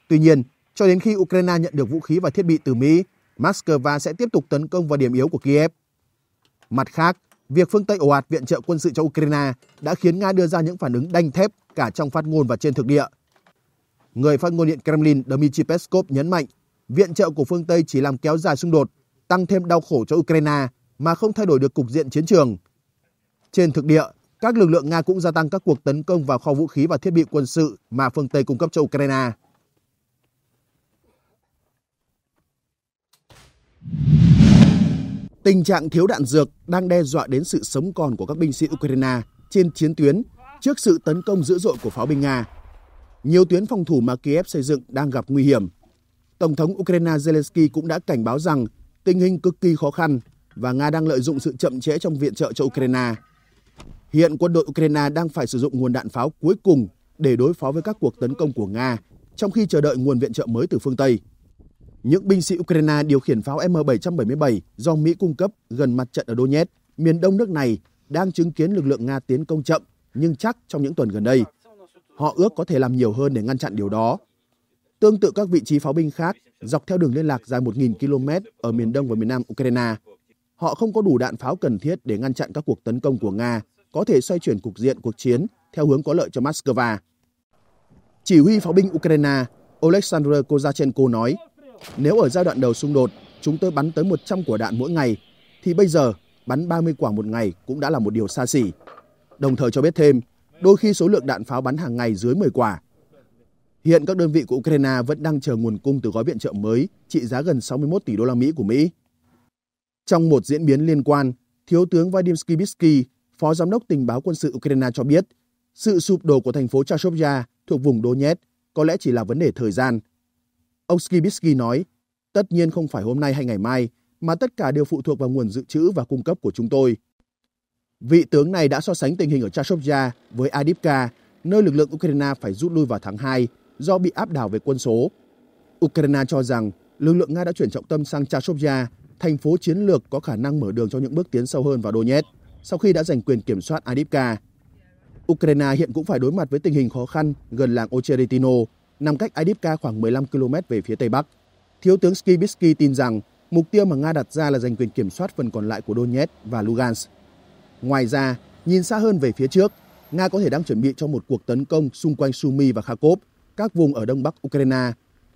Tuy nhiên, cho đến khi Ukraine nhận được vũ khí và thiết bị từ Mỹ, Moscow sẽ tiếp tục tấn công vào điểm yếu của Kiev. Mặt khác, việc phương Tây ồ ạt viện trợ quân sự cho Ukraine đã khiến Nga đưa ra những phản ứng đanh thép cả trong phát ngôn và trên thực địa. Người phát ngôn Điện Kremlin Dmitry Peskov nhấn mạnh, viện trợ của phương Tây chỉ làm kéo dài xung đột, tăng thêm đau khổ cho Ukraine mà không thay đổi được cục diện chiến trường. Trên thực địa, các lực lượng Nga cũng gia tăng các cuộc tấn công vào kho vũ khí và thiết bị quân sự mà phương Tây cung cấp cho Ukraine. Tình trạng thiếu đạn dược đang đe dọa đến sự sống còn của các binh sĩ Ukraine trên chiến tuyến trước sự tấn công dữ dội của pháo binh Nga. Nhiều tuyến phòng thủ mà Kiev xây dựng đang gặp nguy hiểm. Tổng thống Ukraine Zelensky cũng đã cảnh báo rằng tình hình cực kỳ khó khăn và Nga đang lợi dụng sự chậm trễ trong viện trợ cho Ukraine. Hiện quân đội Ukraine đang phải sử dụng nguồn đạn pháo cuối cùng để đối phó với các cuộc tấn công của Nga, trong khi chờ đợi nguồn viện trợ mới từ phương Tây. Những binh sĩ Ukraine điều khiển pháo M777 do Mỹ cung cấp gần mặt trận ở Donetsk, miền đông nước này đang chứng kiến lực lượng Nga tiến công chậm nhưng chắc trong những tuần gần đây. Họ ước có thể làm nhiều hơn để ngăn chặn điều đó. Tương tự các vị trí pháo binh khác dọc theo đường liên lạc dài 1.000 km ở miền đông và miền nam Ukraine, họ không có đủ đạn pháo cần thiết để ngăn chặn các cuộc tấn công của Nga, có thể xoay chuyển cục diện cuộc chiến theo hướng có lợi cho Moscow. Chỉ huy pháo binh Ukraine Oleksandr Kozachenko nói nếu ở giai đoạn đầu xung đột, chúng tôi bắn tới 100 quả đạn mỗi ngày, thì bây giờ bắn 30 quả một ngày cũng đã là một điều xa xỉ. Đồng thời cho biết thêm, đôi khi số lượng đạn pháo bắn hàng ngày dưới 10 quả. Hiện các đơn vị của Ukraine vẫn đang chờ nguồn cung từ gói viện trợ mới trị giá gần 61 tỷ đô la Mỹ của Mỹ. Trong một diễn biến liên quan, Thiếu tướng Vadim Skibitsky, Phó Giám đốc Tình báo quân sự Ukraine cho biết, sự sụp đổ của thành phố Chashovya thuộc vùng Donetsk có lẽ chỉ là vấn đề thời gian Ông Skibitsky nói, tất nhiên không phải hôm nay hay ngày mai, mà tất cả đều phụ thuộc vào nguồn dự trữ và cung cấp của chúng tôi. Vị tướng này đã so sánh tình hình ở Chashovya với Adipka, nơi lực lượng Ukraine phải rút lui vào tháng 2 do bị áp đảo về quân số. Ukraine cho rằng lực lượng Nga đã chuyển trọng tâm sang Chashovya, thành phố chiến lược có khả năng mở đường cho những bước tiến sâu hơn vào Donetsk sau khi đã giành quyền kiểm soát Adipka. Ukraine hiện cũng phải đối mặt với tình hình khó khăn gần làng Ocheretino, nằm cách Idipka khoảng 15 km về phía tây bắc. Thiếu tướng Skibitsky tin rằng mục tiêu mà Nga đặt ra là giành quyền kiểm soát phần còn lại của Donetsk và Lugansk. Ngoài ra, nhìn xa hơn về phía trước, Nga có thể đang chuẩn bị cho một cuộc tấn công xung quanh Sumy và Kharkov, các vùng ở đông bắc Ukraine,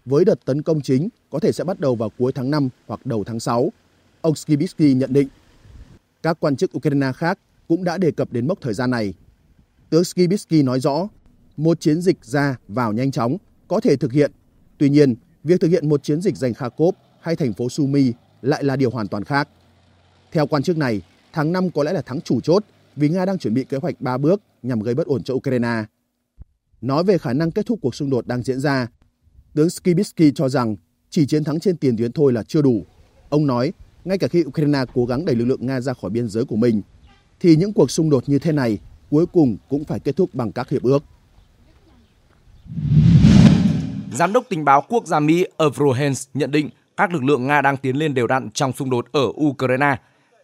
với đợt tấn công chính có thể sẽ bắt đầu vào cuối tháng 5 hoặc đầu tháng 6. Ông Skibitsky nhận định. Các quan chức Ukraine khác cũng đã đề cập đến mốc thời gian này. Tướng Skibitsky nói rõ, một chiến dịch ra vào nhanh chóng có thể thực hiện. Tuy nhiên, việc thực hiện một chiến dịch giành Kharkov hay thành phố Sumy lại là điều hoàn toàn khác. Theo quan chức này, tháng 5 có lẽ là tháng chủ chốt vì Nga đang chuẩn bị kế hoạch 3 bước nhằm gây bất ổn cho Ukraine. Nói về khả năng kết thúc cuộc xung đột đang diễn ra, tướng Skibitsky cho rằng chỉ chiến thắng trên tiền tuyến thôi là chưa đủ. Ông nói, ngay cả khi Ukraine cố gắng đẩy lực lượng Nga ra khỏi biên giới của mình, thì những cuộc xung đột như thế này cuối cùng cũng phải kết thúc bằng các hiệp ước. Giám đốc tình báo quốc gia Mỹ Avrahams nhận định các lực lượng Nga đang tiến lên đều đặn trong xung đột ở Ukraine.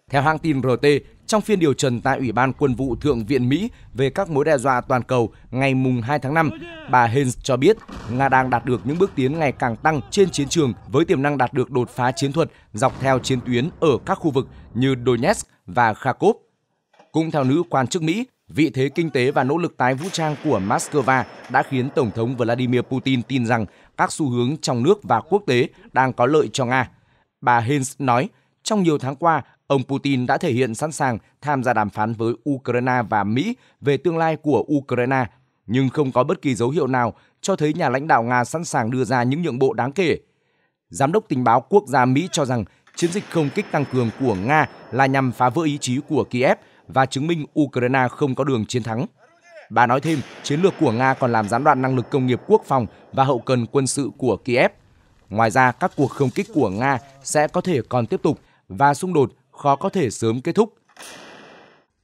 Theo hãng tin RT, trong phiên điều trần tại Ủy ban Quân vụ Thượng viện Mỹ về các mối đe dọa toàn cầu ngày 2 tháng 5, bà Haynes cho biết Nga đang đạt được những bước tiến ngày càng tăng trên chiến trường với tiềm năng đạt được đột phá chiến thuật dọc theo chiến tuyến ở các khu vực như Donetsk và Kharkov. Cũng theo nữ quan chức Mỹ, Vị thế kinh tế và nỗ lực tái vũ trang của Moscow đã khiến Tổng thống Vladimir Putin tin rằng các xu hướng trong nước và quốc tế đang có lợi cho Nga. Bà Hens nói, trong nhiều tháng qua, ông Putin đã thể hiện sẵn sàng tham gia đàm phán với Ukraine và Mỹ về tương lai của Ukraine, nhưng không có bất kỳ dấu hiệu nào cho thấy nhà lãnh đạo Nga sẵn sàng đưa ra những nhượng bộ đáng kể. Giám đốc tình báo quốc gia Mỹ cho rằng chiến dịch không kích tăng cường của Nga là nhằm phá vỡ ý chí của Kiev – và chứng minh Ukraine không có đường chiến thắng. Bà nói thêm, chiến lược của Nga còn làm gián đoạn năng lực công nghiệp quốc phòng và hậu cần quân sự của Kiev. Ngoài ra, các cuộc không kích của Nga sẽ có thể còn tiếp tục và xung đột khó có thể sớm kết thúc.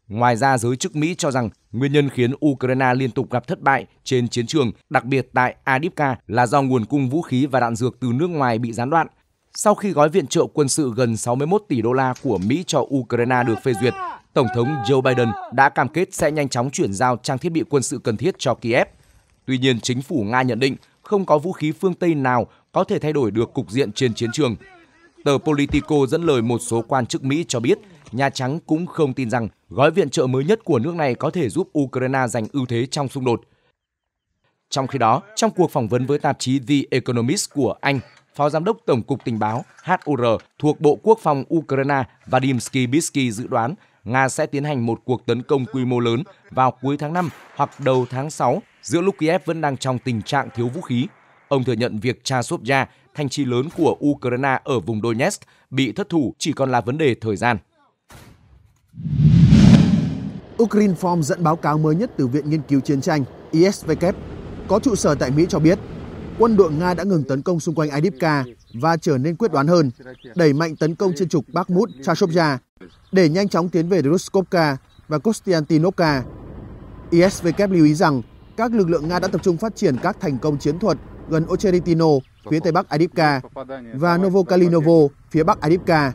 Ngoài ra, giới chức Mỹ cho rằng nguyên nhân khiến Ukraine liên tục gặp thất bại trên chiến trường, đặc biệt tại Adipka, là do nguồn cung vũ khí và đạn dược từ nước ngoài bị gián đoạn. Sau khi gói viện trợ quân sự gần 61 tỷ đô la của Mỹ cho Ukraine được phê duyệt, Tổng thống Joe Biden đã cam kết sẽ nhanh chóng chuyển giao trang thiết bị quân sự cần thiết cho Kiev. Tuy nhiên, chính phủ Nga nhận định không có vũ khí phương Tây nào có thể thay đổi được cục diện trên chiến trường. Tờ Politico dẫn lời một số quan chức Mỹ cho biết Nhà Trắng cũng không tin rằng gói viện trợ mới nhất của nước này có thể giúp Ukraine giành ưu thế trong xung đột. Trong khi đó, trong cuộc phỏng vấn với tạp chí The Economist của Anh, Phó Giám đốc Tổng cục Tình báo HUR thuộc Bộ Quốc phòng Ukraine Vadim Skibitsky dự đoán Nga sẽ tiến hành một cuộc tấn công quy mô lớn vào cuối tháng 5 hoặc đầu tháng 6 giữa lúc Kiev vẫn đang trong tình trạng thiếu vũ khí. Ông thừa nhận việc Chasovya, thành trì lớn của Ukraine ở vùng Donetsk, bị thất thủ chỉ còn là vấn đề thời gian. Ukrinform dẫn báo cáo mới nhất từ Viện Nghiên cứu Chiến tranh ISW có trụ sở tại Mỹ cho biết quân đội Nga đã ngừng tấn công xung quanh Idipka và trở nên quyết đoán hơn, đẩy mạnh tấn công trên trục Bakhmut, Chashovya để nhanh chóng tiến về Druskovka và Kostiantinovka. ISVK lưu ý rằng các lực lượng Nga đã tập trung phát triển các thành công chiến thuật gần Ocheritino, phía tây bắc Adipka và Novokalinovo, phía bắc Adipka.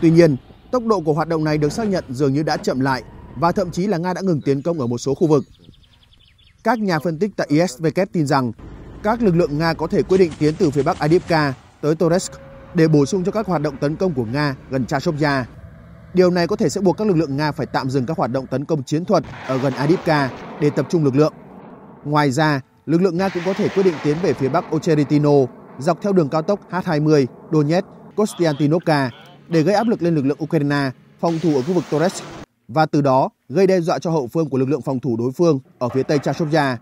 Tuy nhiên, tốc độ của hoạt động này được xác nhận dường như đã chậm lại và thậm chí là Nga đã ngừng tiến công ở một số khu vực. Các nhà phân tích tại ISVK tin rằng các lực lượng Nga có thể quyết định tiến từ phía bắc Adipka tới Toretsk để bổ sung cho các hoạt động tấn công của Nga gần Chashovya. Điều này có thể sẽ buộc các lực lượng Nga phải tạm dừng các hoạt động tấn công chiến thuật ở gần Adipka để tập trung lực lượng. Ngoài ra, lực lượng Nga cũng có thể quyết định tiến về phía bắc Ocheretino dọc theo đường cao tốc H20 Donetsk Kostiantynivka để gây áp lực lên lực lượng Ukraine phòng thủ ở khu vực Toretsk và từ đó gây đe dọa cho hậu phương của lực lượng phòng thủ đối phương ở phía tây Chashovya.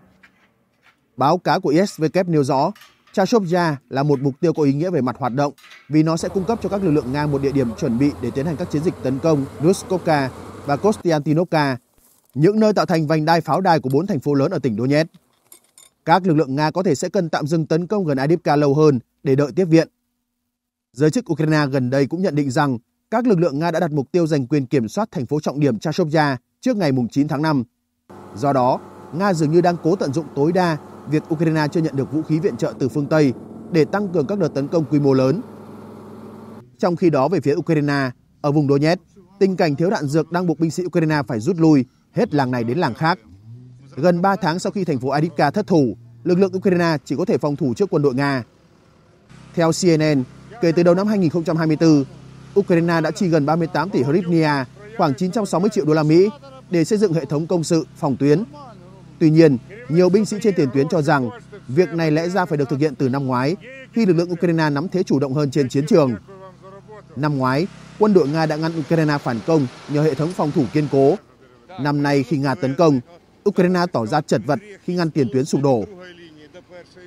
Báo cáo của ISVK nêu rõ, Chashovya là một mục tiêu có ý nghĩa về mặt hoạt động vì nó sẽ cung cấp cho các lực lượng Nga một địa điểm chuẩn bị để tiến hành các chiến dịch tấn công Ruskovka và Kostiantinovka, những nơi tạo thành vành đai pháo đài của bốn thành phố lớn ở tỉnh Donetsk. Các lực lượng Nga có thể sẽ cần tạm dừng tấn công gần Adipka lâu hơn để đợi tiếp viện. Giới chức Ukraine gần đây cũng nhận định rằng các lực lượng Nga đã đặt mục tiêu giành quyền kiểm soát thành phố trọng điểm Chashovya trước ngày 9 tháng 5. Do đó, Nga dường như đang cố tận dụng tối đa việc Ukraine chưa nhận được vũ khí viện trợ từ phương Tây để tăng cường các đợt tấn công quy mô lớn. Trong khi đó về phía Ukraine, ở vùng Donetsk, tình cảnh thiếu đạn dược đang buộc binh sĩ Ukraine phải rút lui hết làng này đến làng khác. Gần 3 tháng sau khi thành phố Adivka thất thủ, lực lượng Ukraine chỉ có thể phòng thủ trước quân đội Nga. Theo CNN, kể từ đầu năm 2024, Ukraine đã chi gần 38 tỷ hryvnia, khoảng 960 triệu đô la Mỹ để xây dựng hệ thống công sự, phòng tuyến Tuy nhiên, nhiều binh sĩ trên tiền tuyến cho rằng việc này lẽ ra phải được thực hiện từ năm ngoái khi lực lượng Ukraine nắm thế chủ động hơn trên chiến trường. Năm ngoái, quân đội Nga đã ngăn Ukraine phản công nhờ hệ thống phòng thủ kiên cố. Năm nay khi Nga tấn công, Ukraine tỏ ra chật vật khi ngăn tiền tuyến sụp đổ.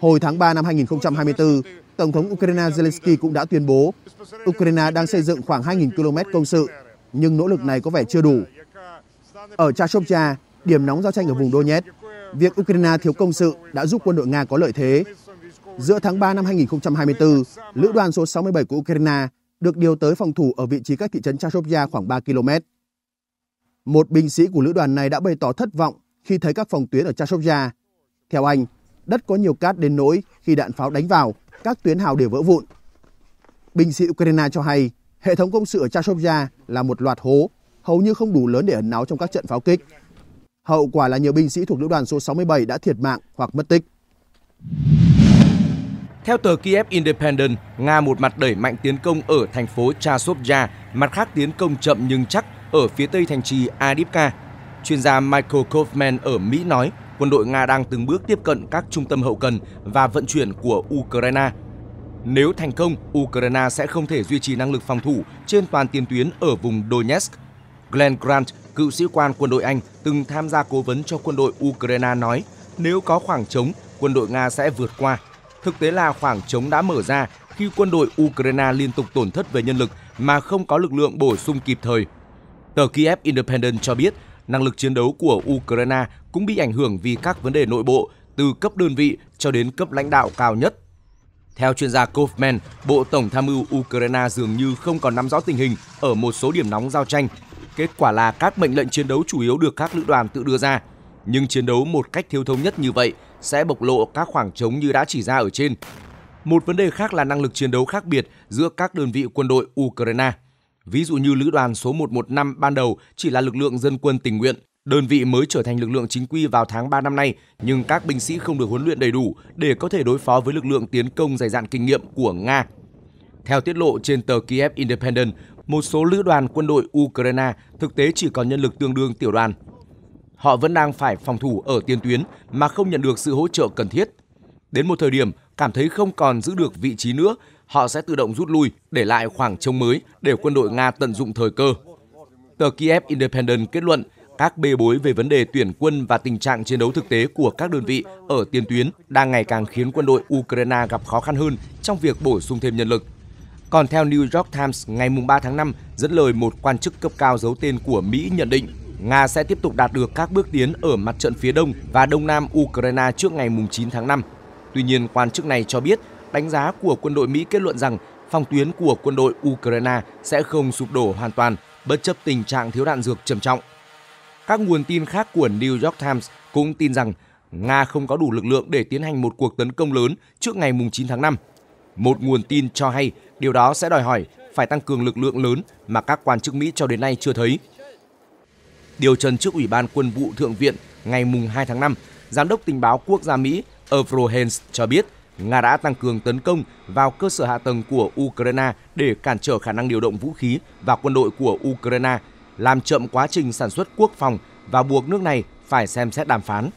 Hồi tháng 3 năm 2024, Tổng thống Ukraine Zelensky cũng đã tuyên bố Ukraine đang xây dựng khoảng 2.000 km công sự, nhưng nỗ lực này có vẻ chưa đủ. Ở Chashopcha, điểm nóng giao tranh ở vùng Donetsk, Việc Ukraine thiếu công sự đã giúp quân đội Nga có lợi thế. Giữa tháng 3 năm 2024, lữ đoàn số 67 của Ukraine được điều tới phòng thủ ở vị trí cách thị trấn Chashovya khoảng 3 km. Một binh sĩ của lữ đoàn này đã bày tỏ thất vọng khi thấy các phòng tuyến ở Chashovya. Theo anh, đất có nhiều cát đến nỗi khi đạn pháo đánh vào, các tuyến hào đều vỡ vụn. Binh sĩ Ukraine cho hay hệ thống công sự ở Chashovya là một loạt hố, hầu như không đủ lớn để ẩn náu trong các trận pháo kích. Hậu quả là nhiều binh sĩ thuộc lữ đoàn số 67 đã thiệt mạng hoặc mất tích. Theo tờ Kiev Independent, Nga một mặt đẩy mạnh tiến công ở thành phố Chasovya, mặt khác tiến công chậm nhưng chắc ở phía tây thành trì Adivka. Chuyên gia Michael Kaufman ở Mỹ nói quân đội Nga đang từng bước tiếp cận các trung tâm hậu cần và vận chuyển của Ukraine. Nếu thành công, Ukraine sẽ không thể duy trì năng lực phòng thủ trên toàn tiền tuyến ở vùng Donetsk. Glenn Grant, cựu sĩ quan quân đội Anh từng tham gia cố vấn cho quân đội Ukraine nói nếu có khoảng trống, quân đội Nga sẽ vượt qua. Thực tế là khoảng trống đã mở ra khi quân đội Ukraine liên tục tổn thất về nhân lực mà không có lực lượng bổ sung kịp thời. Tờ Kiev Independent cho biết năng lực chiến đấu của Ukraine cũng bị ảnh hưởng vì các vấn đề nội bộ từ cấp đơn vị cho đến cấp lãnh đạo cao nhất. Theo chuyên gia Kaufman, Bộ Tổng tham mưu Ukraine dường như không còn nắm rõ tình hình ở một số điểm nóng giao tranh Kết quả là các mệnh lệnh chiến đấu chủ yếu được các lữ đoàn tự đưa ra, nhưng chiến đấu một cách thiếu thống nhất như vậy sẽ bộc lộ các khoảng trống như đã chỉ ra ở trên. Một vấn đề khác là năng lực chiến đấu khác biệt giữa các đơn vị quân đội Ukraine. Ví dụ như lữ đoàn số 115 ban đầu chỉ là lực lượng dân quân tình nguyện, đơn vị mới trở thành lực lượng chính quy vào tháng 3 năm nay, nhưng các binh sĩ không được huấn luyện đầy đủ để có thể đối phó với lực lượng tiến công dày dạn kinh nghiệm của Nga. Theo tiết lộ trên tờ Kiev Independent, một số lữ đoàn quân đội Ukraine thực tế chỉ còn nhân lực tương đương tiểu đoàn. Họ vẫn đang phải phòng thủ ở tiền tuyến mà không nhận được sự hỗ trợ cần thiết. Đến một thời điểm cảm thấy không còn giữ được vị trí nữa, họ sẽ tự động rút lui để lại khoảng trống mới để quân đội Nga tận dụng thời cơ. Tờ Kiev Independent kết luận các bê bối về vấn đề tuyển quân và tình trạng chiến đấu thực tế của các đơn vị ở tiền tuyến đang ngày càng khiến quân đội Ukraine gặp khó khăn hơn trong việc bổ sung thêm nhân lực. Còn theo New York Times, ngày 3 tháng 5, dẫn lời một quan chức cấp cao giấu tên của Mỹ nhận định, Nga sẽ tiếp tục đạt được các bước tiến ở mặt trận phía đông và đông nam Ukraine trước ngày 9 tháng 5. Tuy nhiên, quan chức này cho biết đánh giá của quân đội Mỹ kết luận rằng phòng tuyến của quân đội Ukraine sẽ không sụp đổ hoàn toàn, bất chấp tình trạng thiếu đạn dược trầm trọng. Các nguồn tin khác của New York Times cũng tin rằng Nga không có đủ lực lượng để tiến hành một cuộc tấn công lớn trước ngày 9 tháng 5. Một nguồn tin cho hay điều đó sẽ đòi hỏi phải tăng cường lực lượng lớn mà các quan chức Mỹ cho đến nay chưa thấy. Điều trần trước Ủy ban Quân vụ Thượng viện ngày 2 tháng 5, Giám đốc Tình báo Quốc gia Mỹ Avril Haines cho biết Nga đã tăng cường tấn công vào cơ sở hạ tầng của Ukraine để cản trở khả năng điều động vũ khí và quân đội của Ukraine, làm chậm quá trình sản xuất quốc phòng và buộc nước này phải xem xét đàm phán.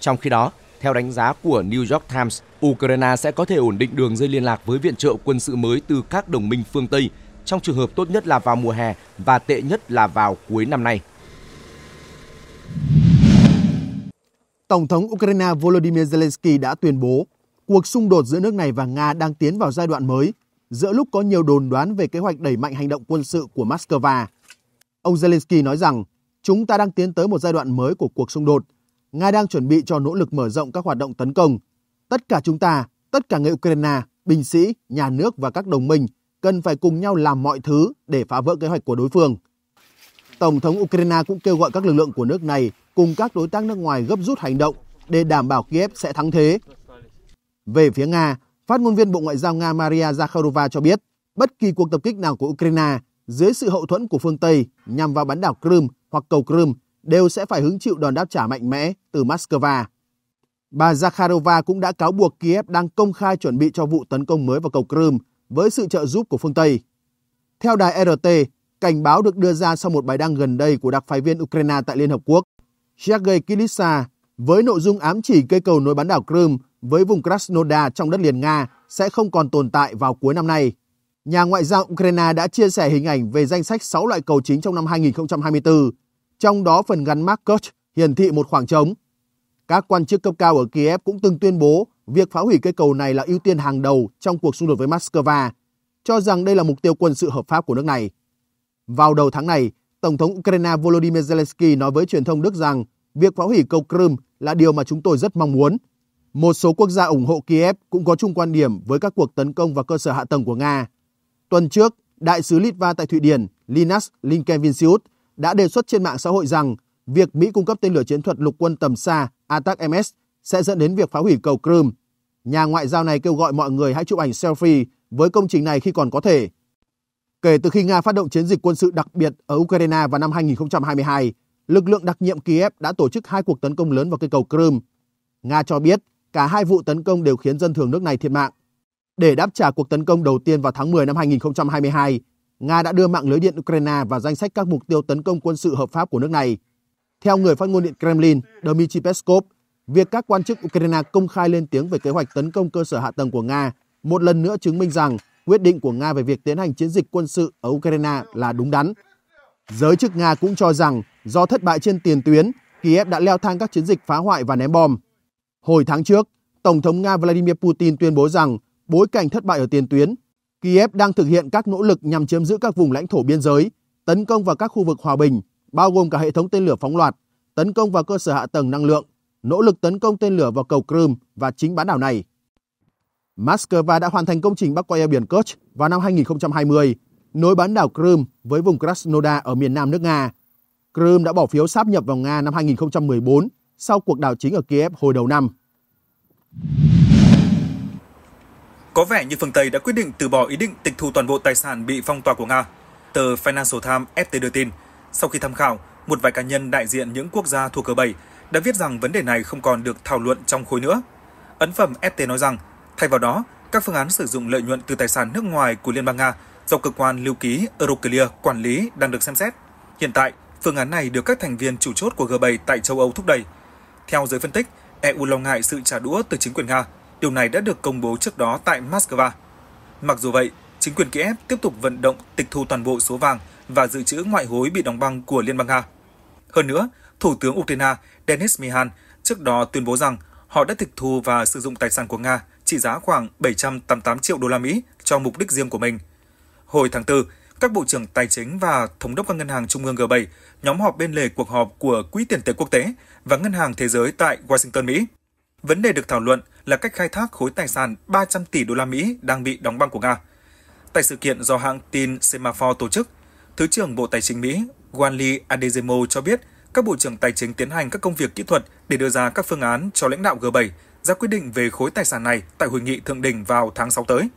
Trong khi đó, theo đánh giá của New York Times, Ukraine sẽ có thể ổn định đường dây liên lạc với viện trợ quân sự mới từ các đồng minh phương Tây trong trường hợp tốt nhất là vào mùa hè và tệ nhất là vào cuối năm nay. Tổng thống Ukraine Volodymyr Zelensky đã tuyên bố cuộc xung đột giữa nước này và Nga đang tiến vào giai đoạn mới, giữa lúc có nhiều đồn đoán về kế hoạch đẩy mạnh hành động quân sự của Moscow. Ông Zelensky nói rằng, chúng ta đang tiến tới một giai đoạn mới của cuộc xung đột – Nga đang chuẩn bị cho nỗ lực mở rộng các hoạt động tấn công. Tất cả chúng ta, tất cả người Ukraine, binh sĩ, nhà nước và các đồng minh cần phải cùng nhau làm mọi thứ để phá vỡ kế hoạch của đối phương. Tổng thống Ukraine cũng kêu gọi các lực lượng của nước này cùng các đối tác nước ngoài gấp rút hành động để đảm bảo Kiev sẽ thắng thế. Về phía Nga, phát ngôn viên Bộ Ngoại giao Nga Maria Zakharova cho biết, bất kỳ cuộc tập kích nào của Ukraine dưới sự hậu thuẫn của phương Tây nhằm vào bán đảo Crimea hoặc cầu Crimea đều sẽ phải hứng chịu đòn đáp trả mạnh mẽ từ Moscow. Bà Zakharova cũng đã cáo buộc Kiev đang công khai chuẩn bị cho vụ tấn công mới vào cầu Crimea với sự trợ giúp của phương Tây. Theo đài RT, cảnh báo được đưa ra sau một bài đăng gần đây của đặc phái viên Ukraine tại Liên Hợp Quốc, Sergei Kilitsa, với nội dung ám chỉ cây cầu nối bán đảo Crimea với vùng Krasnodar trong đất liền Nga sẽ không còn tồn tại vào cuối năm nay. Nhà ngoại giao Ukraine đã chia sẻ hình ảnh về danh sách 6 loại cầu chính trong năm 2024 trong đó phần gắn mác Kerch hiển thị một khoảng trống. Các quan chức cấp cao ở Kiev cũng từng tuyên bố việc phá hủy cây cầu này là ưu tiên hàng đầu trong cuộc xung đột với Moscow, cho rằng đây là mục tiêu quân sự hợp pháp của nước này. Vào đầu tháng này, Tổng thống Ukraine Volodymyr Zelensky nói với truyền thông Đức rằng việc phá hủy cầu Crimea là điều mà chúng tôi rất mong muốn. Một số quốc gia ủng hộ Kiev cũng có chung quan điểm với các cuộc tấn công vào cơ sở hạ tầng của Nga. Tuần trước, đại sứ Litva tại Thụy Điển linas Linkevičius đã đề xuất trên mạng xã hội rằng việc Mỹ cung cấp tên lửa chiến thuật lục quân tầm xa ATACMS sẽ dẫn đến việc phá hủy cầu Crimea. Nhà ngoại giao này kêu gọi mọi người hãy chụp ảnh selfie với công trình này khi còn có thể. Kể từ khi Nga phát động chiến dịch quân sự đặc biệt ở Ukraine vào năm 2022, lực lượng đặc nhiệm Kiev đã tổ chức hai cuộc tấn công lớn vào cây cầu Crimea. Nga cho biết cả hai vụ tấn công đều khiến dân thường nước này thiệt mạng. Để đáp trả cuộc tấn công đầu tiên vào tháng 10 năm 2022, Nga đã đưa mạng lưới điện Ukraine vào danh sách các mục tiêu tấn công quân sự hợp pháp của nước này. Theo người phát ngôn điện Kremlin, Dmitry Peskov, việc các quan chức Ukraine công khai lên tiếng về kế hoạch tấn công cơ sở hạ tầng của Nga một lần nữa chứng minh rằng quyết định của Nga về việc tiến hành chiến dịch quân sự ở Ukraine là đúng đắn. Giới chức Nga cũng cho rằng do thất bại trên tiền tuyến, Kiev đã leo thang các chiến dịch phá hoại và ném bom. Hồi tháng trước, Tổng thống Nga Vladimir Putin tuyên bố rằng bối cảnh thất bại ở tiền tuyến Kiev đang thực hiện các nỗ lực nhằm chiếm giữ các vùng lãnh thổ biên giới, tấn công vào các khu vực hòa bình, bao gồm cả hệ thống tên lửa phóng loạt, tấn công vào cơ sở hạ tầng năng lượng, nỗ lực tấn công tên lửa vào cầu Crimea và chính bán đảo này. Moscow đã hoàn thành công trình bắc qua eo biển Kerch vào năm 2020, nối bán đảo Crimea với vùng Krasnodar ở miền nam nước Nga. Crimea đã bỏ phiếu sáp nhập vào Nga năm 2014 sau cuộc đảo chính ở Kiev hồi đầu năm. Có vẻ như phương Tây đã quyết định từ bỏ ý định tịch thu toàn bộ tài sản bị phong tỏa của Nga. Tờ Financial Times FT đưa tin, sau khi tham khảo, một vài cá nhân đại diện những quốc gia thuộc G7 đã viết rằng vấn đề này không còn được thảo luận trong khối nữa. Ấn phẩm FT nói rằng, thay vào đó, các phương án sử dụng lợi nhuận từ tài sản nước ngoài của Liên bang Nga do cơ quan lưu ký Euroclear quản lý đang được xem xét. Hiện tại, phương án này được các thành viên chủ chốt của G7 tại châu Âu thúc đẩy. Theo giới phân tích, EU lo ngại sự trả đũa từ chính quyền Nga Điều này đã được công bố trước đó tại Moscow. Mặc dù vậy, chính quyền Kiev tiếp tục vận động tịch thu toàn bộ số vàng và dự trữ ngoại hối bị đóng băng của Liên bang Nga. Hơn nữa, Thủ tướng Ukraine Denis Mihan trước đó tuyên bố rằng họ đã tịch thu và sử dụng tài sản của Nga trị giá khoảng 788 triệu đô la Mỹ cho mục đích riêng của mình. Hồi tháng 4, các bộ trưởng tài chính và thống đốc các ngân hàng trung ương G7 nhóm họp bên lề cuộc họp của Quỹ tiền tệ quốc tế và Ngân hàng Thế giới tại Washington, Mỹ. Vấn đề được thảo luận là cách khai thác khối tài sản 300 tỷ đô la Mỹ đang bị đóng băng của Nga. Tại sự kiện do hãng tin Semaphore tổ chức, Thứ trưởng Bộ Tài chính Mỹ Wanli Adezemo cho biết các bộ trưởng tài chính tiến hành các công việc kỹ thuật để đưa ra các phương án cho lãnh đạo G7 ra quyết định về khối tài sản này tại hội nghị thượng đỉnh vào tháng 6 tới.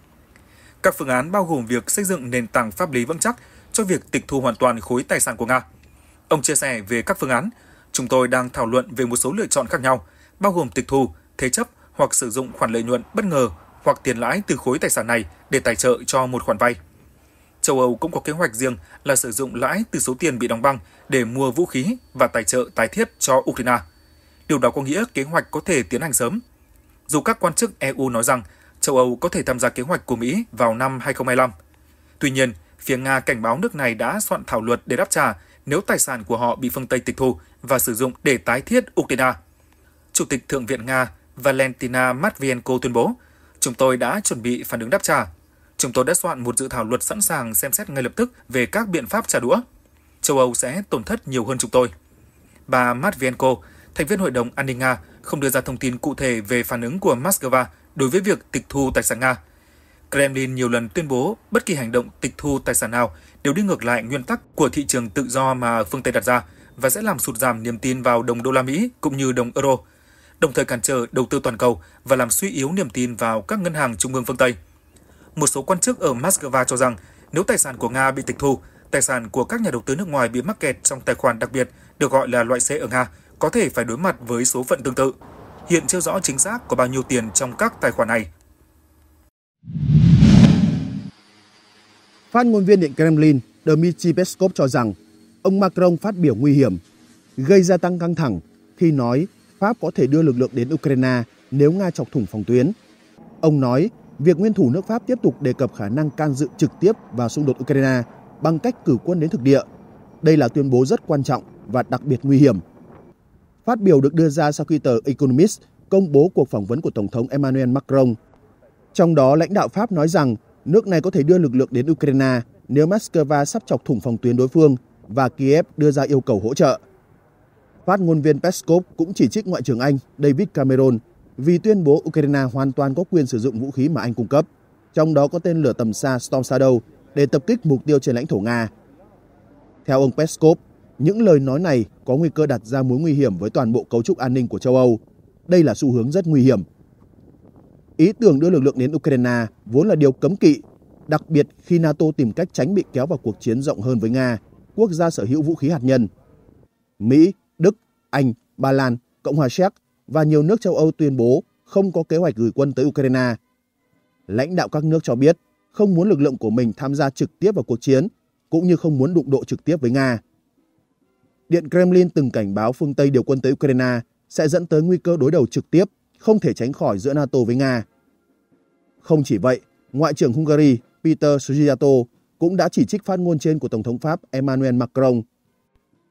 Các phương án bao gồm việc xây dựng nền tảng pháp lý vững chắc cho việc tịch thu hoàn toàn khối tài sản của Nga. Ông chia sẻ về các phương án, chúng tôi đang thảo luận về một số lựa chọn khác nhau, bao gồm tịch thu, thế chấp hoặc sử dụng khoản lợi nhuận bất ngờ hoặc tiền lãi từ khối tài sản này để tài trợ cho một khoản vay. Châu Âu cũng có kế hoạch riêng là sử dụng lãi từ số tiền bị đóng băng để mua vũ khí và tài trợ tái thiết cho Ukraine. Điều đó có nghĩa kế hoạch có thể tiến hành sớm. Dù các quan chức EU nói rằng châu Âu có thể tham gia kế hoạch của Mỹ vào năm 2025. Tuy nhiên, phía Nga cảnh báo nước này đã soạn thảo luật để đáp trả nếu tài sản của họ bị phương Tây tịch thu và sử dụng để tái thiết Ukraine. Chủ tịch Thượng viện Nga Valentina Matvienko tuyên bố, chúng tôi đã chuẩn bị phản ứng đáp trả. Chúng tôi đã soạn một dự thảo luật sẵn sàng xem xét ngay lập tức về các biện pháp trả đũa. Châu Âu sẽ tổn thất nhiều hơn chúng tôi. Bà Matvienko, thành viên Hội đồng An ninh Nga, không đưa ra thông tin cụ thể về phản ứng của Moscow đối với việc tịch thu tài sản Nga. Kremlin nhiều lần tuyên bố bất kỳ hành động tịch thu tài sản nào đều đi ngược lại nguyên tắc của thị trường tự do mà phương Tây đặt ra và sẽ làm sụt giảm niềm tin vào đồng đô la Mỹ cũng như đồng euro – đồng thời cản trở đầu tư toàn cầu và làm suy yếu niềm tin vào các ngân hàng trung ương phương Tây. Một số quan chức ở Moscow cho rằng nếu tài sản của Nga bị tịch thu, tài sản của các nhà đầu tư nước ngoài bị mắc kẹt trong tài khoản đặc biệt được gọi là loại C ở Nga có thể phải đối mặt với số phận tương tự. Hiện chưa rõ chính xác có bao nhiêu tiền trong các tài khoản này. Phát ngôn viên Điện Kremlin Dmitry Peskov cho rằng ông Macron phát biểu nguy hiểm, gây gia tăng căng thẳng khi nói Pháp có thể đưa lực lượng đến Ukraine nếu Nga chọc thủng phòng tuyến. Ông nói, việc nguyên thủ nước Pháp tiếp tục đề cập khả năng can dự trực tiếp vào xung đột Ukraine bằng cách cử quân đến thực địa. Đây là tuyên bố rất quan trọng và đặc biệt nguy hiểm. Phát biểu được đưa ra sau khi tờ Economist công bố cuộc phỏng vấn của Tổng thống Emmanuel Macron. Trong đó, lãnh đạo Pháp nói rằng nước này có thể đưa lực lượng đến Ukraine nếu Moscow sắp chọc thủng phòng tuyến đối phương và Kiev đưa ra yêu cầu hỗ trợ. Phát ngôn viên Peskov cũng chỉ trích Ngoại trưởng Anh David Cameron vì tuyên bố Ukraine hoàn toàn có quyền sử dụng vũ khí mà Anh cung cấp, trong đó có tên lửa tầm xa Storm Shadow để tập kích mục tiêu trên lãnh thổ Nga. Theo ông Peskov, những lời nói này có nguy cơ đặt ra mối nguy hiểm với toàn bộ cấu trúc an ninh của châu Âu. Đây là xu hướng rất nguy hiểm. Ý tưởng đưa lực lượng đến Ukraine vốn là điều cấm kỵ, đặc biệt khi NATO tìm cách tránh bị kéo vào cuộc chiến rộng hơn với Nga, quốc gia sở hữu vũ khí hạt nhân. Mỹ, Đức, Anh, Ba Lan, Cộng hòa Séc và nhiều nước châu Âu tuyên bố không có kế hoạch gửi quân tới Ukraine. Lãnh đạo các nước cho biết không muốn lực lượng của mình tham gia trực tiếp vào cuộc chiến cũng như không muốn đụng độ trực tiếp với Nga. Điện Kremlin từng cảnh báo phương Tây điều quân tới Ukraine sẽ dẫn tới nguy cơ đối đầu trực tiếp, không thể tránh khỏi giữa NATO với Nga. Không chỉ vậy, Ngoại trưởng Hungary Peter Sugiato cũng đã chỉ trích phát ngôn trên của Tổng thống Pháp Emmanuel Macron.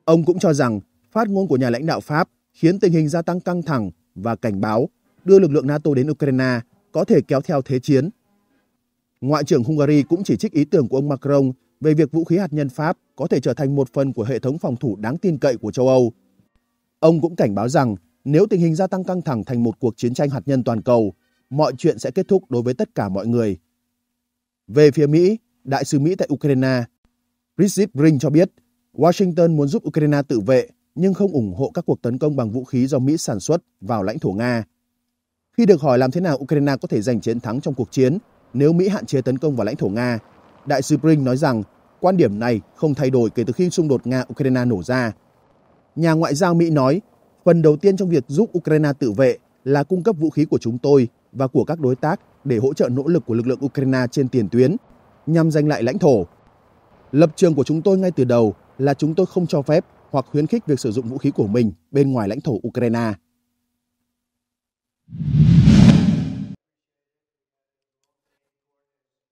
Ông cũng cho rằng phát ngôn của nhà lãnh đạo Pháp khiến tình hình gia tăng căng thẳng và cảnh báo đưa lực lượng NATO đến Ukraine có thể kéo theo thế chiến. Ngoại trưởng Hungary cũng chỉ trích ý tưởng của ông Macron về việc vũ khí hạt nhân Pháp có thể trở thành một phần của hệ thống phòng thủ đáng tin cậy của châu Âu. Ông cũng cảnh báo rằng nếu tình hình gia tăng căng thẳng thành một cuộc chiến tranh hạt nhân toàn cầu, mọi chuyện sẽ kết thúc đối với tất cả mọi người. Về phía Mỹ, Đại sứ Mỹ tại Ukraine, Bridget Brink cho biết Washington muốn giúp Ukraine tự vệ nhưng không ủng hộ các cuộc tấn công bằng vũ khí do Mỹ sản xuất vào lãnh thổ Nga. Khi được hỏi làm thế nào Ukraine có thể giành chiến thắng trong cuộc chiến nếu Mỹ hạn chế tấn công vào lãnh thổ Nga, đại sứ Brink nói rằng quan điểm này không thay đổi kể từ khi xung đột Nga-Ukraine nổ ra. Nhà ngoại giao Mỹ nói, phần đầu tiên trong việc giúp Ukraine tự vệ là cung cấp vũ khí của chúng tôi và của các đối tác để hỗ trợ nỗ lực của lực lượng Ukraine trên tiền tuyến nhằm giành lại lãnh thổ. Lập trường của chúng tôi ngay từ đầu là chúng tôi không cho phép hoặc khuyến khích việc sử dụng vũ khí của mình bên ngoài lãnh thổ Ukraine.